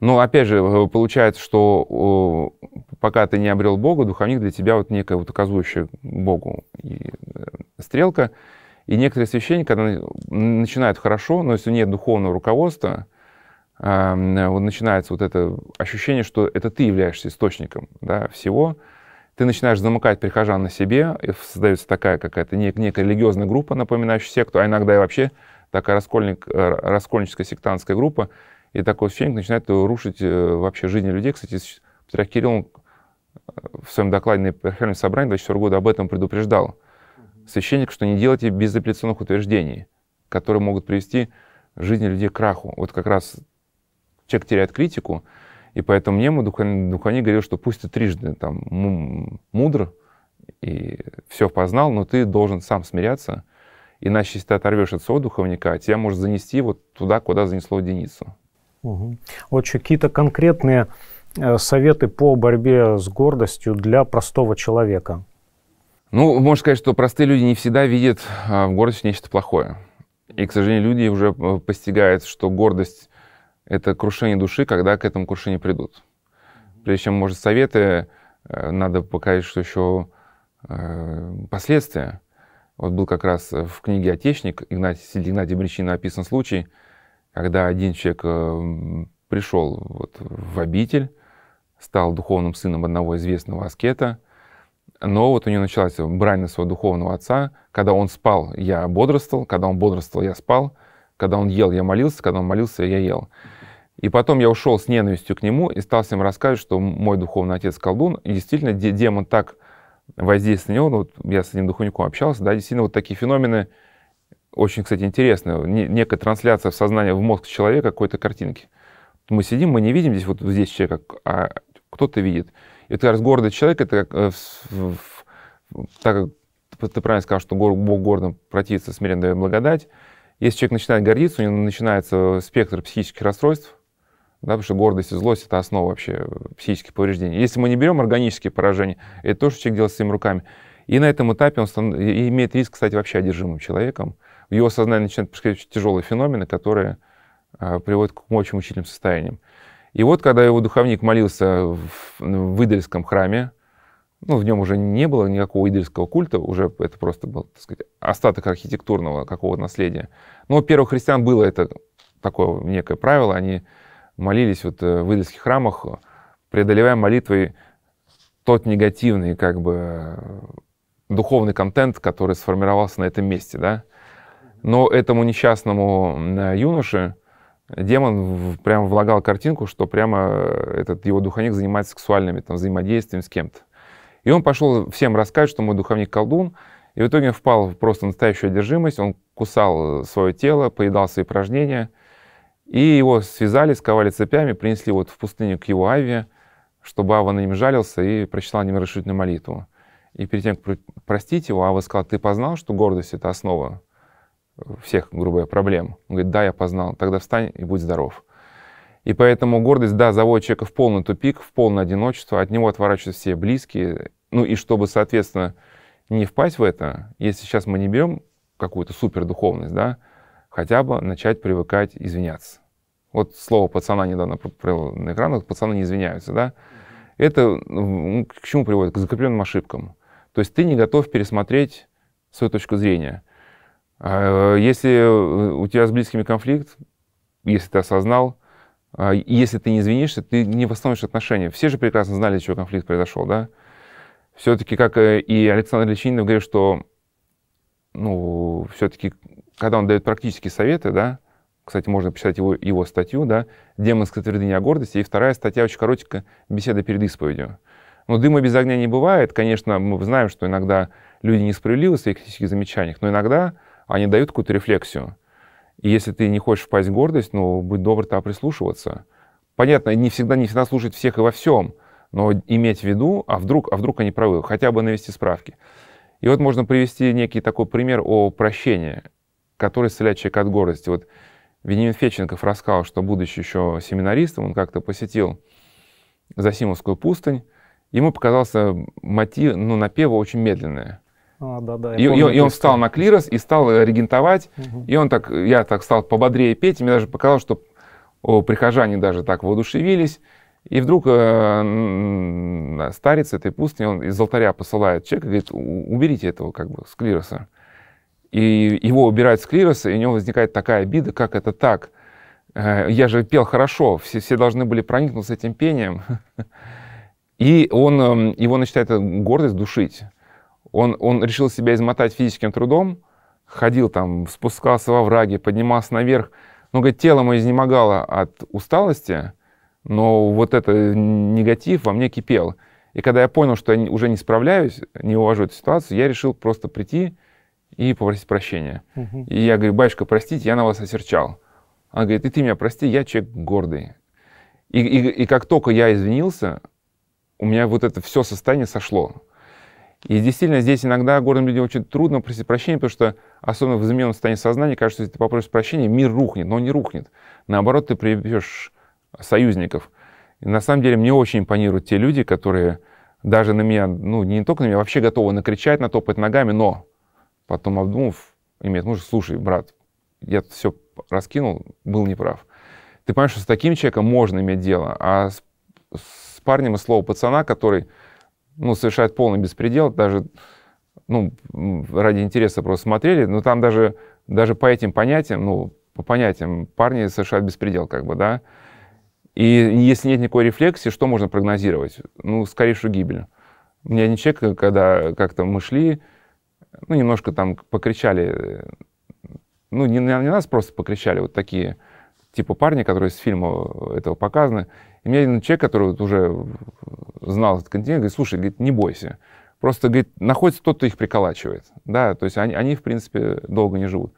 Но опять же, э, получается, что пока ты не обрел Бога, духовник для тебя вот некая вот указывающая Богу и э, стрелка. И некоторые священники, когда начинают хорошо, но если нет духовного руководства, эм, вот начинается вот это ощущение, что это ты являешься источником да, всего. Ты начинаешь замыкать прихожан на себе, и создается такая какая-то некая религиозная группа, напоминающая секту, а иногда и вообще такая раскольник, э, раскольническая сектантская группа, и такой священник начинает э, рушить э, вообще жизнь людей. Кстати, Патриарх Кирилл в своем докладе на Патриархальном собрании 24 года об этом предупреждал. Священник, что не делайте безапелляционных утверждений, которые могут привести жизнь людей к краху. Вот как раз человек теряет критику, и поэтому мне духовник говорил, что пусть ты трижды там мудр и все познал, но ты должен сам смиряться, Иначе, если ты оторвешь от своего духовника, тебя может занести вот туда, куда занесло единицу. Угу. Отче, какие-то конкретные э, советы по борьбе с гордостью для простого человека? Ну, можно сказать, что простые люди не всегда видят а, в гордости нечто плохое. И, к сожалению, люди уже э, постигают, что гордость — это крушение души, когда к этому крушению придут. Прежде чем, может, советы, э, надо показать, что еще последствия. Вот был как раз э, в книге «Отечник» Игнатий, Игнатий Бричина описан случай, когда один человек э, пришел вот в обитель, стал духовным сыном одного известного аскета, но вот у него началась брань на своего духовного отца. Когда он спал, я бодрствовал, когда он бодрствовал, я спал, когда он ел, я молился, когда он молился, я ел. И потом я ушел с ненавистью к нему и стал всем рассказывать, что мой духовный отец колдун. И действительно, демон так воздействие на него, ну, вот я с этим духовником общался, да, действительно, вот такие феномены очень, кстати, интересны. Некая трансляция в сознание, в мозг человека какой-то картинки. Мы сидим, мы не видим здесь, вот здесь человека, а кто-то видит. И это раз гордый человек, это как, э, в, в, так как ты правильно сказал, что гор, Бог гордым противится, смиренно дает благодать. Если человек начинает гордиться, у него начинается спектр психических расстройств, да, потому что гордость и злость — это основа вообще э, психических повреждений. Если мы не берем органические поражения, это то, что человек делает своими руками. И на этом этапе он имеет риск кстати, вообще одержимым человеком. В его сознании начинают происходить тяжелые феномены, которые а, приводят к очень мучительным состояниям. И вот, когда его духовник молился в, в идольском храме, ну, в нем уже не было никакого идольского культа, уже это просто был, так сказать, остаток архитектурного какого-то наследия. Но у первых христиан было это такое некое правило, они молились вот э, в идольских храмах, преодолевая молитвой тот негативный как бы духовный контент, который сформировался на этом месте, да. Но этому несчастному юноше демон прямо влагал картинку, что прямо э, этот его духовник занимается сексуальными там, взаимодействием с кем-то. И он пошел всем рассказывать, что мой духовник колдун, и в итоге впал в просто настоящую одержимость, он кусал э, свое тело, поедал свои упражнения, и его связали, сковали цепями, принесли вот в пустыню к его Аве, чтобы Ава на ним жалился и прочитал немирошительную молитву. И перед тем, как простить его, Ава сказал, ты познал, что гордость — это основа э, всех, грубо говоря, проблем? Он говорит, да, я познал. Тогда встань и будь здоров. И поэтому гордость, да, заводит человека в полный тупик, в полное одиночество, от него отворачиваются все близкие. Ну и чтобы, соответственно, не впасть в это, если сейчас мы не берем какую-то супердуховность, да, хотя бы начать привыкать извиняться. Вот слово пацана недавно провел на экранах, пацаны не извиняются, да? Это к чему приводит? К закрепленным ошибкам. То есть ты не готов пересмотреть свою точку зрения. А, если э, у тебя с близкими конфликт, если ты осознал, а, если ты не извинишься, ты не восстановишь отношения. Все же прекрасно знали, из чего конфликт произошел, да? Все-таки, как э, и Александр Личинин говорил, что ну, все-таки когда он дает практические советы, да, кстати, можно почитать его, его статью, да, «Демонское твердыня о гордости», и вторая статья очень коротенькая «Беседа перед исповедью». Но ну, дыма без огня не бывает. Конечно, мы знаем, что иногда люди несправедливы в своих критических замечаниях, но иногда они дают какую-то рефлексию. И если ты не хочешь впасть в гордость, ну, будь добр-то прислушиваться. Понятно, не всегда, не всегда слушать всех и во всем, но иметь в виду, а вдруг, а вдруг они правы, хотя бы навести справки. И вот можно привести некий такой пример о прощении который исцеляет человека от гордости. Вот Вениамин Феченков рассказал, что, будучи еще семинаристом, он как-то посетил Засимовскую пустынь, ему показался мотив, ну, напева очень медленное. А, да, да, и, помню, и, и он встал на клирос и стал э, регентовать, угу. и он так, я так стал пободрее петь, и мне даже показалось, что о, прихожане даже так воодушевились, и вдруг э, старец этой пустыни, он из алтаря посылает человека и говорит, уберите этого как бы с клироса и его убирают с клироса, и у него возникает такая обида, как это так? Э, я же пел хорошо, все, все должны были проникнуться этим пением. И он, эм, его начинает э, гордость душить. Он, он решил себя измотать физическим трудом, ходил там, спускался во враги, поднимался наверх. но ну, говорит, тело мое изнемогало от усталости, но вот этот негатив во мне кипел. И когда я понял, что я уже не справляюсь, не увожу эту ситуацию, я решил просто прийти и попросить прощения. Угу. И я говорю, батюшка, простите, я на вас осерчал. Она говорит, и ты меня прости, я человек гордый. И, и, и как только я извинился, у меня вот это все состояние сошло. И действительно, здесь иногда гордым людям очень трудно просить прощения, потому что, особенно в измененном состоянии сознания, кажется, если ты попросишь прощения, мир рухнет, но он не рухнет. Наоборот, ты приведешь союзников. И на самом деле, мне очень импонируют те люди, которые даже на меня, ну, не только на меня, вообще готовы накричать, натопать ногами, но Потом, обдумав, имеет муж, слушай, брат, я все раскинул, был неправ. Ты понимаешь, что с таким человеком можно иметь дело, а с, с парнем из слова пацана, который ну, совершает полный беспредел, даже ну, ради интереса просто смотрели, но ну, там даже, даже по этим понятиям, ну, по понятиям, парни совершают беспредел, как бы, да. И если нет никакой рефлексии, что можно прогнозировать? Ну, скорейшую гибель. У меня не человек, когда как-то мы шли, ну, немножко там покричали, э, ну, не не нас просто покричали, вот такие типа парни, которые с фильма э, этого показаны. И меня один человек, который вот уже знал этот контингент, говорит, слушай, говорит, не бойся. Просто, говорит, находится тот, кто их приколачивает. Да, то есть они, они в принципе, долго не живут.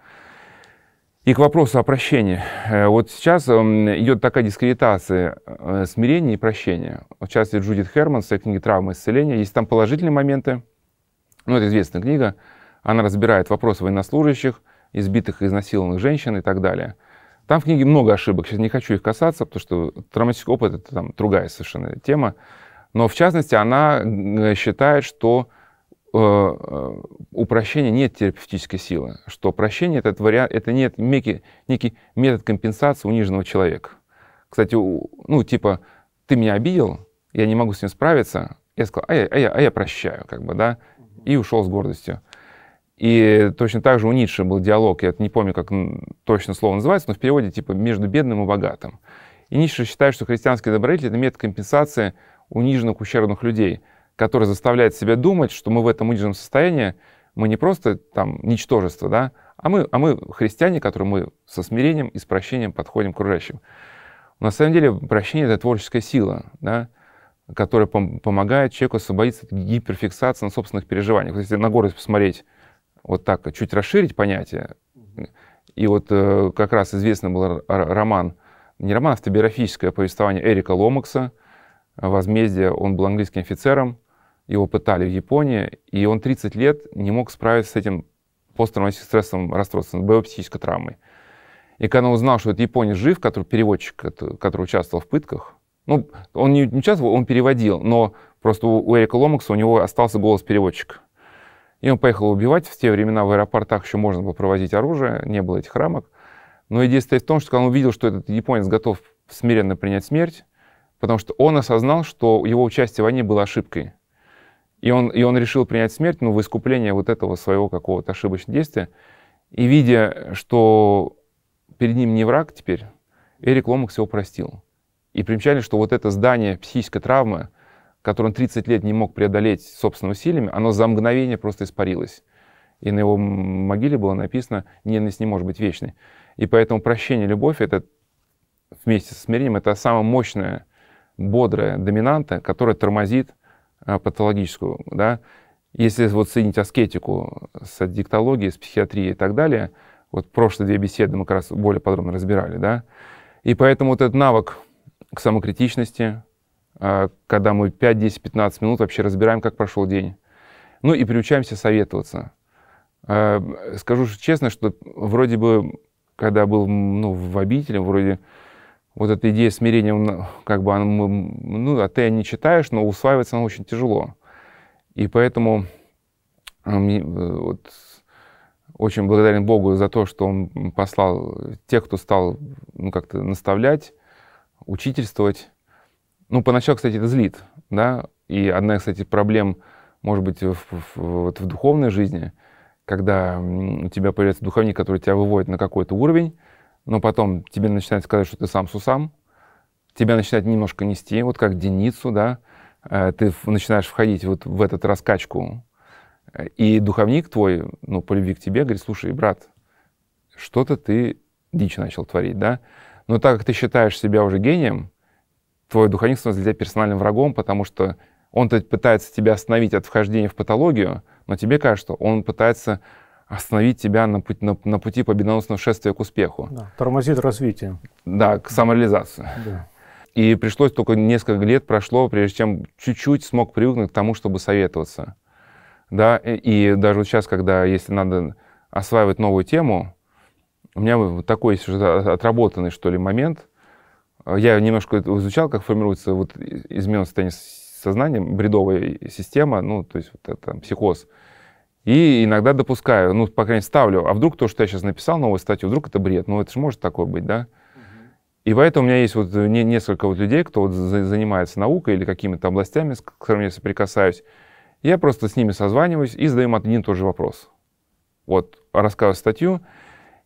И к вопросу о прощении. Э, вот сейчас эм, идет такая дискредитация смирения и прощения. Вот сейчас Джудит Херман в своей книге «Травма исцеления». Есть там положительные моменты, ну, это известная книга. Она разбирает вопрос военнослужащих, избитых и изнасилованных женщин и так далее. Там в книге много ошибок. Сейчас не хочу их касаться, потому что травматический опыт — это там другая совершенно тема. Но, в частности, она считает, что э, э, у прощения нет терапевтической силы, что прощение этот вариант, это нет некий, некий метод компенсации униженного человека. Кстати, ну типа ты меня обидел, я не могу с ним справиться, я сказал, а я, а я, а я прощаю, как бы, да, и ушел с гордостью. И точно так же у Ницше был диалог, я не помню, как точно слово называется, но в переводе типа «между бедным и богатым». И Ницше считает, что христианский добродетель — это метод компенсации униженных, ущербных людей, который заставляет себя думать, что мы в этом униженном состоянии, мы не просто там ничтожество, да, а мы, а мы христиане, которые мы со смирением и с прощением подходим к окружающим. Но на самом деле прощение — это творческая сила, да, которая пом- помогает человеку освободиться от гиперфиксации на собственных переживаниях. Вот если на город посмотреть вот так, чуть расширить понятие, и вот э, как раз известный был роман, не роман, а автобиографическое повествование Эрика Ломакса «Возмездие». Он был английским офицером, его пытали в Японии, и он 30 лет не мог справиться с этим посттравматическим стрессовым расстройством, боевой травмой. И когда он узнал, что это японец жив, который переводчик, который участвовал в пытках, ну, он не, не участвовал, он переводил, но просто у, у Эрика Ломакса у него остался голос переводчика. И он поехал убивать. В те времена в аэропортах еще можно было провозить оружие, не было этих рамок. Но идея стоит в том, что когда он увидел, что этот японец готов смиренно принять смерть, потому что он осознал, что его участие в войне было ошибкой. И он, и он решил принять смерть, ну, в искупление вот этого своего какого-то ошибочного действия. И видя, что перед ним не враг теперь, Эрик Ломакс его простил и примечали, что вот это здание психической травмы, которое он 30 лет не мог преодолеть собственными усилиями, оно за мгновение просто испарилось. И на его могиле было написано «Ненависть не может быть вечной». И поэтому прощение, любовь — это вместе со смирением, это самая мощная, бодрая доминанта, которая тормозит а, патологическую. Да? Если вот соединить аскетику с диктологией, с психиатрией и так далее, вот прошлые две беседы мы как раз более подробно разбирали, да, и поэтому вот этот навык к самокритичности, а, когда мы 5, 10, 15 минут вообще разбираем, как прошел день. Ну и приучаемся советоваться. А, скажу честно, что вроде бы, когда был ну, в обители, вроде вот эта идея смирения, как бы, ну, а ты не читаешь, но усваивается она очень тяжело. И поэтому а, э, вот, очень благодарен Богу за то, что Он послал тех, кто стал ну, как-то наставлять, учительствовать. Ну, поначалу, кстати, это злит, да, и одна, кстати, проблем, может быть, в, в, вот в духовной жизни, когда у тебя появляется духовник, который тебя выводит на какой-то уровень, но потом тебе начинают сказать, что ты сам сусам, тебя начинают немножко нести, вот как деницу, да, э, ты начинаешь входить вот в эту раскачку, и духовник твой, ну, по любви к тебе, говорит, слушай, брат, что-то ты дичь начал творить, да, но так как ты считаешь себя уже гением, твой духовник становится для тебя персональным врагом, потому что он пытается тебя остановить от вхождения в патологию, но тебе кажется, что он пытается остановить тебя на, пути, на, на пути победоносного шествия к успеху. Да, тормозит развитие. Да, к самореализации. Да. И пришлось только несколько лет прошло, прежде чем чуть-чуть смог привыкнуть к тому, чтобы советоваться. Да, и, и даже вот сейчас, когда если надо осваивать новую тему, у меня вот такой уже отработанный, что ли, момент. Э, я немножко изучал, как формируется вот измененное состояние сознания, бредовая система, ну, то есть вот это психоз. И иногда допускаю, ну, по крайней мере, ставлю, а вдруг то, что я сейчас написал, новую статью, вдруг это бред, ну, это же может такое быть, да? Угу. И поэтому у меня есть вот э, не, несколько вот людей, кто вот занимается наукой или какими-то областями, с которыми я соприкасаюсь. Я просто с ними созваниваюсь и задаю им один и тот же вопрос. Вот, рассказываю статью,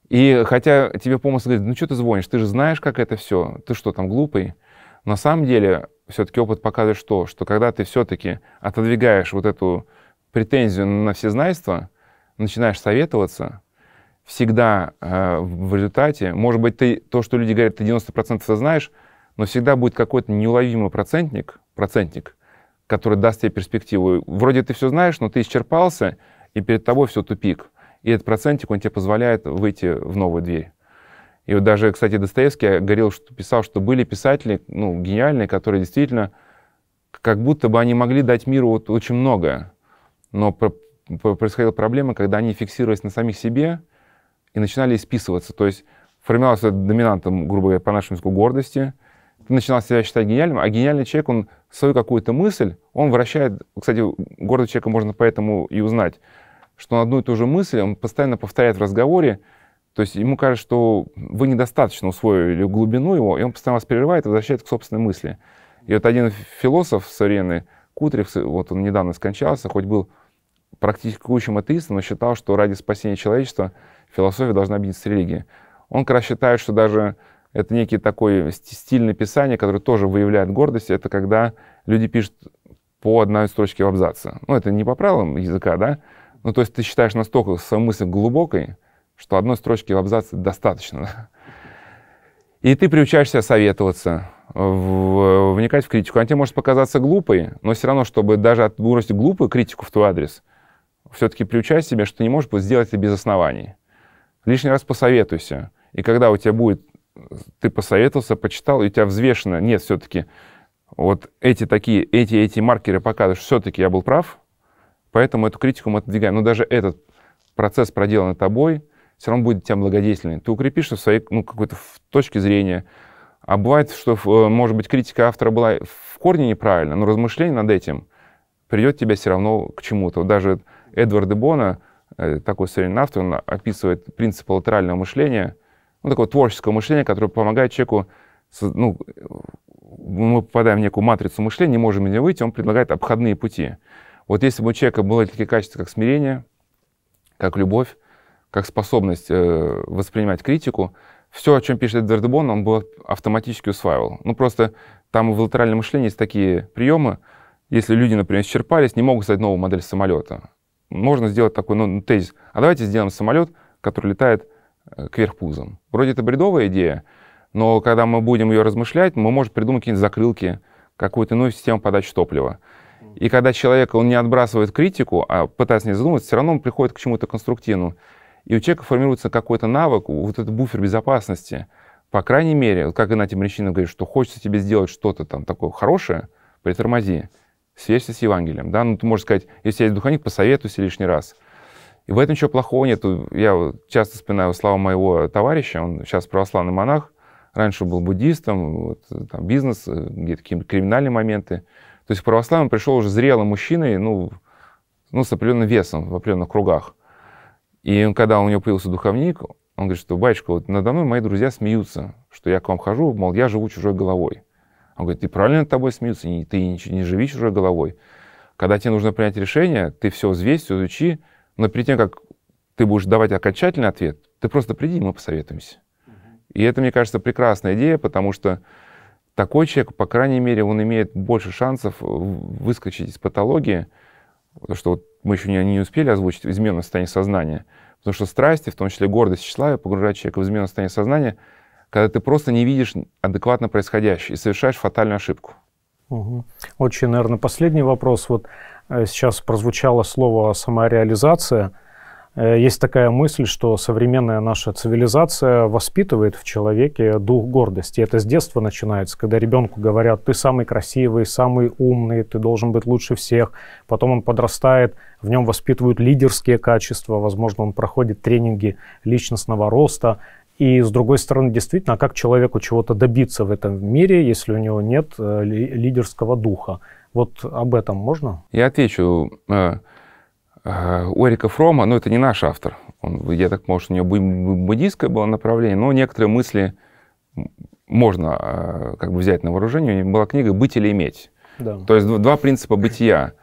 и хотя тебе помощь говорит, ну что ты звонишь, ты же знаешь, как это все, ты что там глупый? На самом деле, все-таки опыт показывает что? Что когда ты все-таки отодвигаешь вот эту претензию на всезнайство, начинаешь советоваться, всегда э, в результате, может быть, ты, то, что люди говорят, ты 90% знаешь, но всегда будет какой-то неуловимый процентник, процентник, который даст тебе перспективу. Вроде ты все знаешь, но ты исчерпался, и перед тобой все тупик и этот процентик, он тебе позволяет выйти в новую дверь. И вот даже, кстати, Достоевский говорил, что писал, что были писатели, ну, гениальные, которые действительно, как будто бы они могли дать миру вот очень многое, но про- происходила проблема, когда они фиксировались на самих себе и начинали исписываться. То есть формировался доминантом, грубо говоря, по нашему языку, гордости. Ты начинал себя считать гениальным, а гениальный человек, он свою какую-то мысль, он вращает... Кстати, гордый человека можно поэтому и узнать что одну и ту же мысль он постоянно повторяет в разговоре, то есть ему кажется, что вы недостаточно усвоили глубину его, и он постоянно вас прерывает и возвращает к собственной мысли. И вот один философ современный, Кутрих, вот он недавно скончался, хоть был практикующим атеистом, но считал, что ради спасения человечества философия должна объединиться с религией. Он как раз считает, что даже это некий такой стиль написания, который тоже выявляет гордость, это когда люди пишут по одной строчке в абзаце. Ну, это не по правилам языка, да, ну, то есть ты считаешь настолько свою мысль глубокой, что одной строчки в абзаце достаточно. И ты приучаешься советоваться, в, вникать в критику. Она тебе может показаться глупой, но все равно, чтобы даже от вырасти глупую критику в твой адрес, все-таки приучай себя, что ты не можешь сделать это без оснований. Лишний раз посоветуйся. И когда у тебя будет, ты посоветовался, почитал, и у тебя взвешено, нет, все-таки вот эти такие, эти, эти маркеры показывают, что все-таки я был прав, Поэтому эту критику мы отодвигаем. Но даже этот процесс, проделанный тобой, все равно будет тебя благодетельный. Ты укрепишься в своей ну, какой-то точке зрения. А бывает, что, э, может быть, критика автора была в корне неправильно, но размышление над этим придет тебя все равно к чему-то. Даже Эдвард де э, такой современный автор, он описывает принципы латерального мышления, ну, такого творческого мышления, которое помогает человеку, ну, э, мы попадаем в некую матрицу мышления, не можем из нее выйти, он предлагает обходные пути. Вот если бы у человека было такие качества, как смирение, как любовь, как способность э, воспринимать критику, все, о чем пишет Эдвард Бон, он бы автоматически усваивал. Ну, просто там в латеральном мышлении есть такие приемы, если люди, например, исчерпались, не могут создать новую модель самолета. Можно сделать такой ну, тезис. А давайте сделаем самолет, который летает э, кверх пузом. Вроде это бредовая идея, но когда мы будем ее размышлять, мы можем придумать какие-нибудь закрылки, какую-то иную систему подачи топлива. И когда человек, он не отбрасывает критику, а пытается не задуматься, все равно он приходит к чему-то конструктивному. И у человека формируется какой-то навык, вот этот буфер безопасности. По крайней мере, как Игнатий Мречинов говорит, что хочется тебе сделать что-то там такое хорошее, притормози, свежься с Евангелием. Да? Ну, ты можешь сказать, если есть духовник, посоветуйся лишний раз. И в этом ничего плохого нет. Я часто вспоминаю слова моего товарища, он сейчас православный монах, раньше был буддистом, вот, там, бизнес, э, какие-то криминальные моменты. То есть в православию пришел уже зрелым мужчина ну, ну, с определенным весом в определенных кругах. И он, когда у него появился духовник, он говорит, что, батюшка, вот надо мной мои друзья смеются, что я к вам хожу, мол, я живу чужой головой. Он говорит, ты правильно над тобой смеются, не, ты не, не живи чужой головой. Когда тебе нужно принять решение, ты все взвесь, все изучи, но перед тем, как ты будешь давать окончательный ответ, ты просто приди, мы посоветуемся. И это, мне кажется, прекрасная идея, потому что такой человек, по крайней мере, он имеет больше шансов э, выскочить из патологии, потому что вот мы еще не, не успели озвучить измену состояния сознания, потому что страсти, в том числе гордость, тщеславие, погружают человека в измену состояния сознания, когда ты просто не видишь адекватно происходящее и совершаешь фатальную ошибку. Угу. Очень, наверное, последний вопрос. Вот э, сейчас прозвучало слово самореализация – Э, есть такая мысль, что современная наша цивилизация воспитывает в человеке дух гордости. Это с детства начинается, когда ребенку говорят, ты самый красивый, самый умный, ты должен быть лучше всех. Потом он подрастает, в нем воспитывают лидерские качества, возможно, он проходит тренинги личностного роста. И с другой стороны, действительно, а как человеку чего-то добиться в этом мире, если у него нет э, лидерского духа? Вот об этом можно? Я отвечу э, у э, Эрика Фрома, ну это не наш автор, он, я так может, у него буддийское было направление, но некоторые мысли можно э, как бы взять на вооружение. У него была книга «Быть или иметь». Да. То есть два принципа бытия.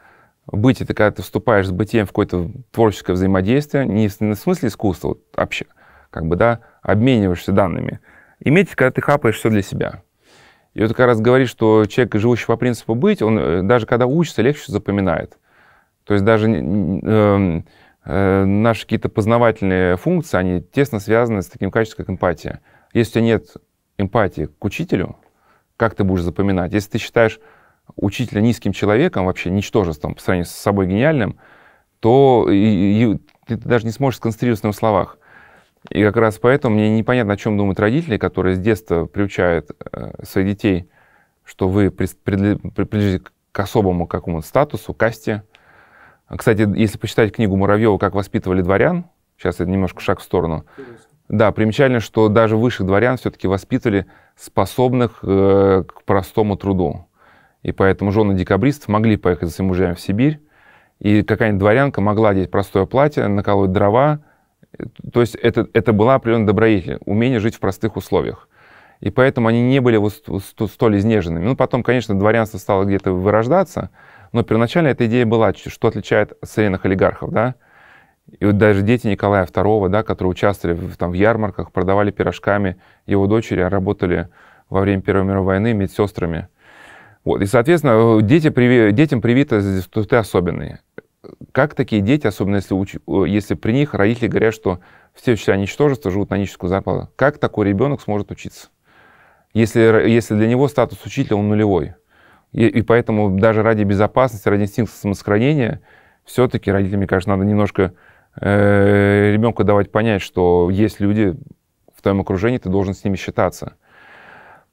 Быть — это когда ты вступаешь с бытием в какое-то творческое взаимодействие, не в смысле искусства, вот, вообще, как бы, да, обмениваешься данными. Иметь — когда ты хапаешь все для себя. И вот как раз говорит, что человек, живущий по принципу быть, он э, даже когда учится, легче запоминает. То есть даже э, э, наши какие-то познавательные функции, они тесно связаны с таким качеством, как эмпатия. Если у тебя нет эмпатии к учителю, как ты будешь запоминать? Если ты считаешь учителя низким человеком, вообще ничтожеством по сравнению с собой гениальным, то и, и, ты даже не сможешь сконцентрироваться на его словах. И как раз поэтому мне непонятно, о чем думают родители, которые с детства приучают э, своих детей, что вы принадлежите к особому какому-то статусу, касте, кстати, если почитать книгу Муравьева «Как воспитывали дворян», сейчас это немножко шаг в сторону, да, примечательно, что даже высших дворян все-таки воспитывали способных э, к простому труду. И поэтому жены декабристов могли поехать за своим мужьями в Сибирь, и какая-нибудь дворянка могла одеть простое платье, наколоть дрова. То есть это, это была определенная добродетель, умение жить в простых условиях. И поэтому они не были вот столь изнеженными. Ну, потом, конечно, дворянство стало где-то вырождаться, но первоначально эта идея была, что отличает серийных олигархов, да? И вот даже дети Николая II, да, которые участвовали в, там, в ярмарках, продавали пирожками его дочери, работали во время Первой мировой войны медсестрами. Вот. И, соответственно, э, дети, детям привито, что ты особенный. Как такие дети, особенно если, если при них родители говорят, что все учителя ничтожества, живут на нищескую зарплату, как такой ребенок сможет учиться? Если, если для него статус учителя, он нулевой – и, и поэтому даже ради безопасности, ради инстинкта самосохранения, все-таки родителям, мне кажется, надо немножко э, ребенку давать понять, что есть люди в твоем окружении, ты должен с ними считаться.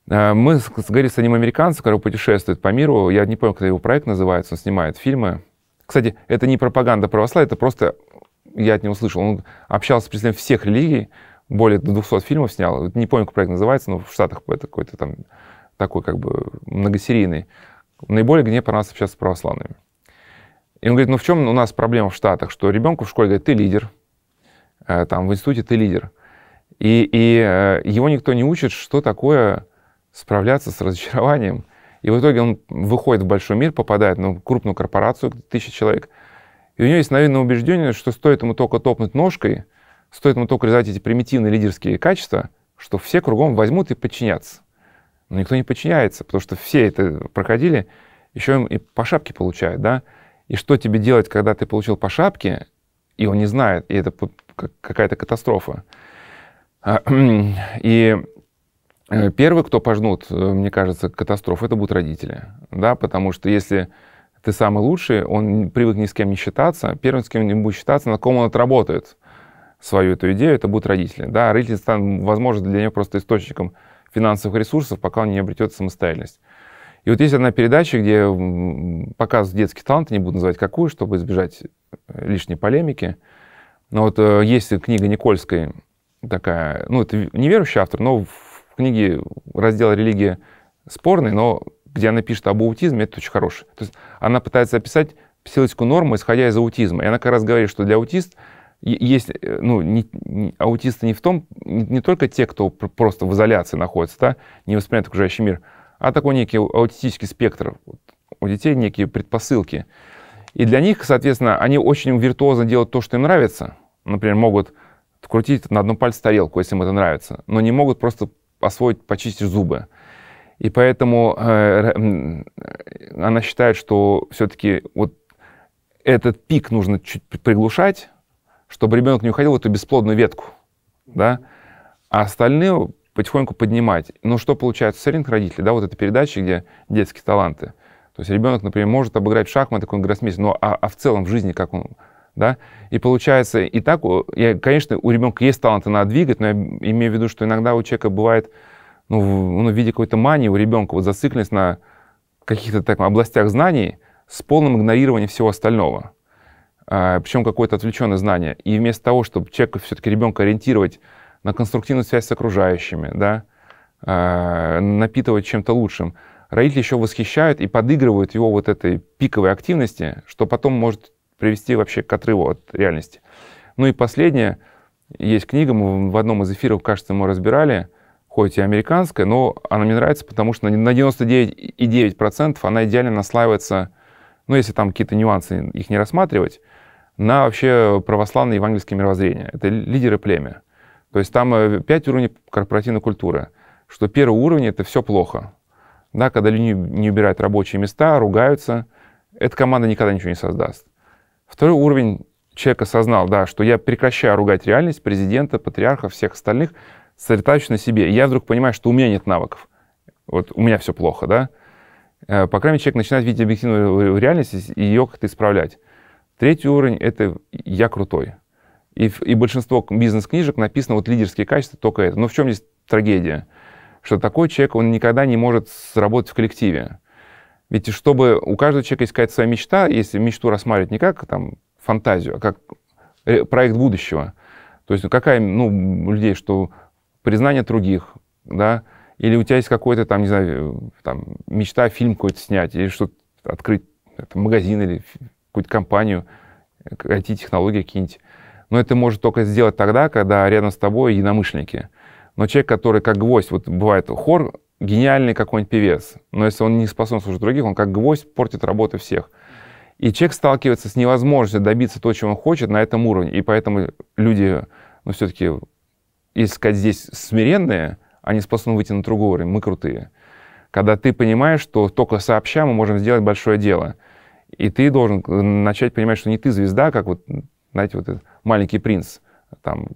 Э, мы говорили с одним американцем, который путешествует по миру. Я не помню, как его проект называется, он снимает фильмы. Кстати, это не пропаганда православия, это просто я от него слышал. Он общался с представителями всех религий, более 200 фильмов снял. Не помню, как проект называется, но в Штатах это какой-то там такой как бы многосерийный, наиболее гнев про нас сейчас с православными. И он говорит, ну в чем у нас проблема в Штатах, что ребенку в школе говорят, ты лидер, э, там в институте ты лидер. И, и э, его никто не учит, что такое справляться с разочарованием. И в итоге он выходит в большой мир, попадает на крупную корпорацию, тысяча человек, и у него есть, наверное, убеждение, что стоит ему только топнуть ножкой, стоит ему только развивать эти примитивные лидерские качества, что все кругом возьмут и подчинятся. Но никто не подчиняется, потому что все это проходили, еще им и по шапке получают, да? И что тебе делать, когда ты получил по шапке, и он не знает, и это какая-то катастрофа. А, и э, первый, кто пожнут, э, мне кажется, катастрофу, это будут родители, да? Потому что если ты самый лучший, он привык ни с кем не считаться, первым, с кем не будет считаться, на ком он отработает свою эту идею, это будут родители. Да, родители станут, возможно, для него просто источником финансовых ресурсов, пока он не обретет самостоятельность. И вот есть одна передача, где показывают детский талант, не буду называть какую, чтобы избежать э, лишней полемики. Но вот э, есть книга Никольской такая, ну, это неверующий автор, но в книге раздел «Религия» спорный, но где она пишет об аутизме, это очень хороший. То есть она пытается описать психологическую норму, исходя из аутизма. И она как раз говорит, что для аутиста есть, э, ну, не, не, аутисты не в том, не, не только те, кто просто в изоляции находится, да, не воспринимает окружающий мир, а такой некий аутистический спектр. Вот у детей некие предпосылки. И для них, соответственно, они очень виртуозно делают то, что им нравится. Например, могут крутить на одном пальце тарелку, если им это нравится, но не могут просто освоить, почистить зубы. И поэтому э, э она считает, что все-таки вот этот пик нужно чуть приглушать, чтобы ребенок не уходил в эту бесплодную ветку, да, а остальные потихоньку поднимать. Ну, что получается? Соринг родителей, да, вот эта передача, где детские таланты. То есть ребенок, например, может обыграть в шахматы, он гроссмейстер, но а, а в целом в жизни как он, да? И получается, и так, я, конечно, у ребенка есть таланты и надо двигать, но я имею в виду, что иногда у человека бывает, ну, в, ну, в виде какой-то мании у ребенка вот зацикленность на каких-то так областях знаний с полным игнорированием всего остального. А, причем какое-то отвлеченное знание. И вместо того, чтобы человека, все-таки ребенка ориентировать на конструктивную связь с окружающими, да, а, напитывать чем-то лучшим, родители еще восхищают и подыгрывают его вот этой пиковой активности, что потом может привести вообще к отрыву от реальности. Ну и последнее, есть книга, мы в одном из эфиров, кажется, мы разбирали, хоть и американская, но она мне нравится, потому что на 99,9% она идеально наслаивается, ну, если там какие-то нюансы их не рассматривать, на вообще православное евангельское мировоззрение. Это лидеры племя. То есть там э, пять уровней корпоративной культуры. Что первый уровень — это все плохо. Да, когда люди не убирают рабочие места, ругаются, эта команда никогда ничего не создаст. Второй уровень человек осознал, да, что я прекращаю ругать реальность президента, патриарха, всех остальных, сосредотачиваюсь на себе. И я вдруг понимаю, что у меня нет навыков. Вот у меня все плохо, да. Э, по крайней мере, человек начинает видеть объективную реальность и ее как-то исправлять. Третий уровень — это «я крутой». И, и большинство бизнес-книжек написано вот лидерские качества только это. Но в чем здесь трагедия? Что такой человек, он никогда не может сработать в коллективе. Ведь чтобы у каждого человека искать какая своя мечта, если мечту рассматривать не как там, фантазию, а как э, проект будущего. То есть ну, какая, ну, у людей, что признание других, да, или у тебя есть какой-то там, не знаю, э, там, мечта фильм какой-то снять, или что-то открыть, это, магазин или какую-то компанию, IT-технологии э, какие-нибудь. Но это может только сделать тогда, когда рядом с тобой единомышленники. Но человек, который как гвоздь, вот бывает хор, гениальный какой-нибудь певец, но если он не способен служить других, он как гвоздь портит работу всех. И человек сталкивается с невозможностью добиться того, чего он хочет на этом уровне. И поэтому люди, ну, все-таки, если сказать, здесь смиренные, они способны выйти на другой уровень, мы крутые. Когда ты понимаешь, что только сообща мы можем сделать большое дело – и ты должен э, начать понимать, что не ты звезда, как вот, знаете, вот маленький принц, там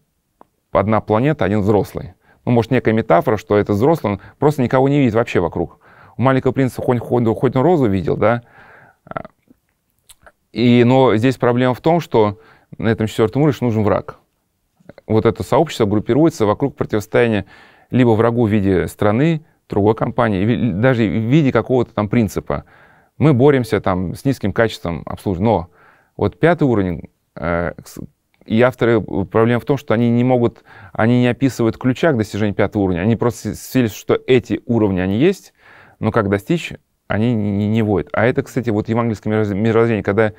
одна планета, один взрослый. Ну, может, некая метафора, что это взрослый, он просто никого не видит вообще вокруг. У маленького принца хоть, хоть, хоть розу видел, да? А, и, но здесь проблема в том, что на этом четвертом уровне нужен враг. Вот это сообщество группируется вокруг противостояния либо врагу в виде страны, другой компании, даже в виде какого-то там принципа мы боремся там с низким качеством обслуживания. Но вот пятый уровень, э, и авторы, э, проблема в том, что они не могут, они не описывают ключа к достижению пятого уровня, они просто сели, что эти уровни, они есть, но как достичь, они не, не, не вводят. А это, кстати, вот евангельское мировоззрение, когда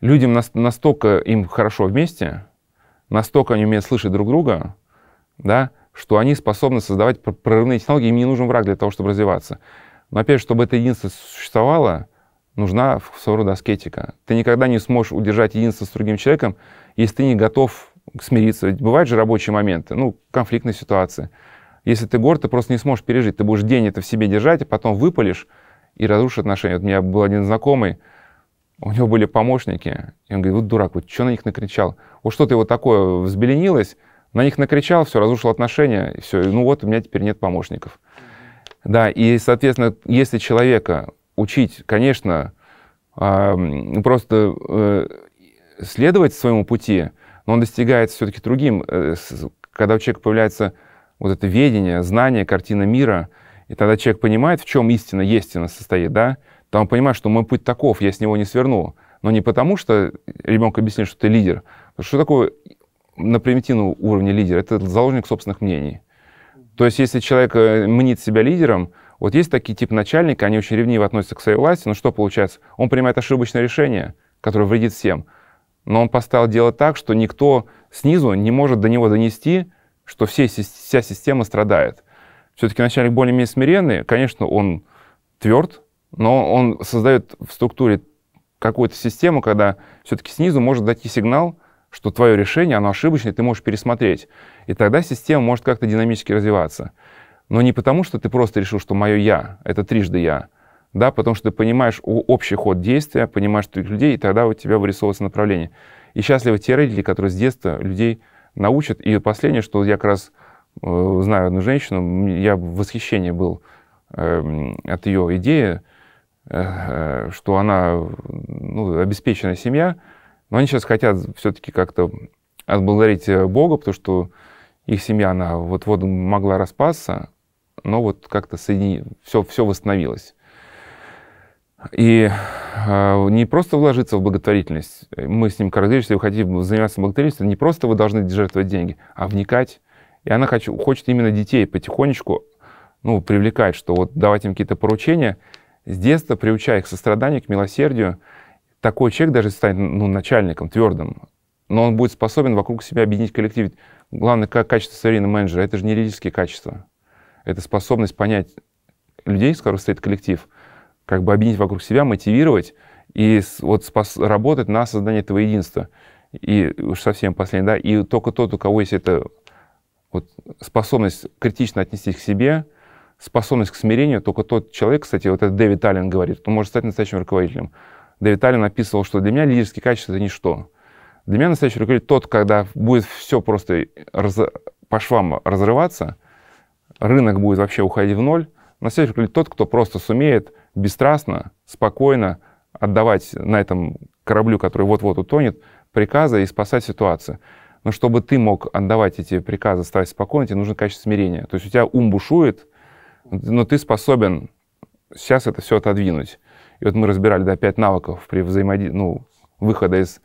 людям настолько им хорошо вместе, настолько они умеют слышать друг друга, да, что они способны создавать прорывные технологии, им не нужен враг для того, чтобы развиваться. Но опять, чтобы это единство существовало, нужна своего рода аскетика. Ты никогда не сможешь удержать единство с другим человеком, если ты не готов смириться. Ведь бывают же рабочие моменты, ну, конфликтные ситуации. Если ты горд, ты просто не сможешь пережить. Ты будешь день это в себе держать, а потом выпалишь и разрушишь отношения. Вот у меня был один знакомый, у него были помощники, и он говорит, вот дурак, вот что на них накричал? Вот что-то его такое взбеленилось, на них накричал, все, разрушил отношения, и все, ну вот, у меня теперь нет помощников. Да, и, соответственно, если человека учить, конечно, а, просто э, следовать своему пути, но он достигается все-таки другим. Э, когда у человека появляется вот это ведение, знание, картина мира, и тогда человек понимает, в чем истина истина состоит, да, то он понимает, что мой путь таков, я с него не сверну. Но не потому, что ребенку объяснили, что ты лидер. Что такое на примитивном уровне лидер? Это заложник собственных мнений. То есть если человек э, мнит себя лидером, вот есть такие тип начальника, они очень ревниво относятся к своей власти, но что получается? Он принимает ошибочное решение, которое вредит всем, но он поставил дело так, что никто снизу не может до него донести, что все, вся система страдает. Все-таки начальник более-менее смиренный, конечно, он тверд, но он создает в структуре какую-то систему, когда все-таки снизу может дойти сигнал, что твое решение, оно ошибочное, ты можешь пересмотреть. И тогда система может как-то динамически развиваться. Но не потому, что ты просто решил, что мое «я» — это трижды «я», да, потому что ты понимаешь общий ход действия, понимаешь других людей, и тогда у тебя вырисовывается направление. И счастливы те родители, которые с детства людей научат. И последнее, что я как раз э, знаю одну женщину, я в восхищении был эм, э, от ее идеи, э, что она ну, обеспеченная семья — но они сейчас хотят все-таки как-то отблагодарить э, Бога, потому что их семья, она вот-вот могла распасться, но вот как-то соедини... все, все восстановилось. И э, не просто вложиться в благотворительность. Э, мы с ним Карадыч, если вы хотите заниматься благотворительностью, не просто вы должны жертвовать деньги, а вникать. И она хочу, хочет именно детей потихонечку ну, привлекать, что вот давать им какие-то поручения, с детства приучая их к состраданию, к милосердию – такой человек, даже станет ну, начальником твердым, но он будет способен вокруг себя объединить коллектив. Главное, как качество серийного менеджера, это же не лидерские качества. Это способность понять людей, с которых стоит коллектив, как бы объединить вокруг себя, мотивировать и вот спас, работать на создание этого единства. И уж совсем последний, да, и только тот, у кого есть эта вот способность критично отнестись к себе, способность к смирению, только тот человек, кстати, вот этот Дэвид Аллен говорит, он может стать настоящим руководителем. Дэвид Аллен описывал, что для меня лидерские качества — это ничто. Для меня настоящий руководитель тот, когда будет все просто раз... по швам разрываться, рынок будет вообще уходить в ноль. Настоящий руководитель тот, кто просто сумеет бесстрастно, спокойно отдавать на этом кораблю, который вот-вот утонет, приказы и спасать ситуацию. Но чтобы ты мог отдавать эти приказы, ставить спокойно, тебе нужно качество смирения. То есть у тебя ум бушует, но ты способен сейчас это все отодвинуть. И вот мы разбирали, да, пять навыков при взаимодействии, ну, выхода из,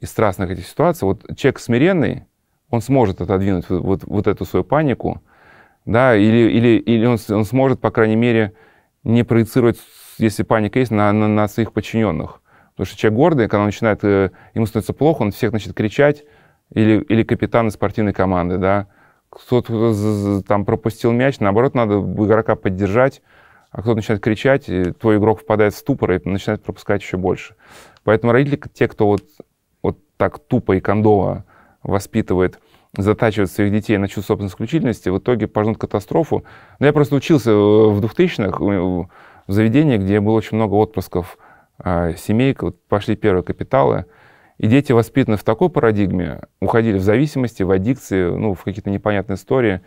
из страстных этих ситуаций. Вот человек смиренный, он сможет отодвинуть вот, вот, вот эту свою панику, да, или, или, или он, он сможет, по крайней мере, не проецировать, если паника есть, на, на, на своих подчиненных. Потому что человек гордый, когда он начинает, э, ему становится плохо, он всех начинает кричать, или, или капитаны спортивной команды, да, кто-то там пропустил мяч, наоборот, надо игрока поддержать, а кто-то начинает кричать, и твой игрок впадает в ступор и начинает пропускать еще больше. Поэтому родители, те, кто вот, вот так тупо и кондово воспитывает, затачивает своих детей на чувство собственной исключительности, в итоге пожнут катастрофу. Но ну, я просто учился в 2000-х в заведении, где было очень много отпусков а, семей, пошли первые капиталы, и дети воспитаны в такой парадигме, уходили в зависимости, в аддикции, ну, в какие-то непонятные истории,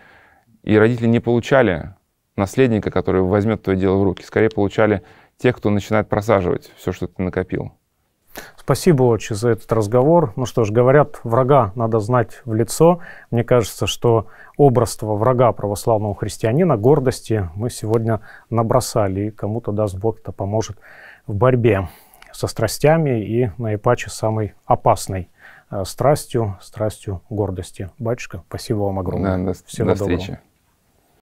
и родители не получали наследника, который возьмет твое дело в руки. Скорее получали те, кто начинает просаживать все, что ты накопил. Спасибо, Отче, за этот разговор. Ну что ж, говорят, врага надо знать в лицо. Мне кажется, что образство врага православного христианина, гордости мы сегодня набросали. И кому-то, даст Бог, это поможет в борьбе со страстями и наипаче самой опасной э, страстью, страстью гордости. Батюшка, спасибо вам огромное. Да, до, Всего до доброго. встречи.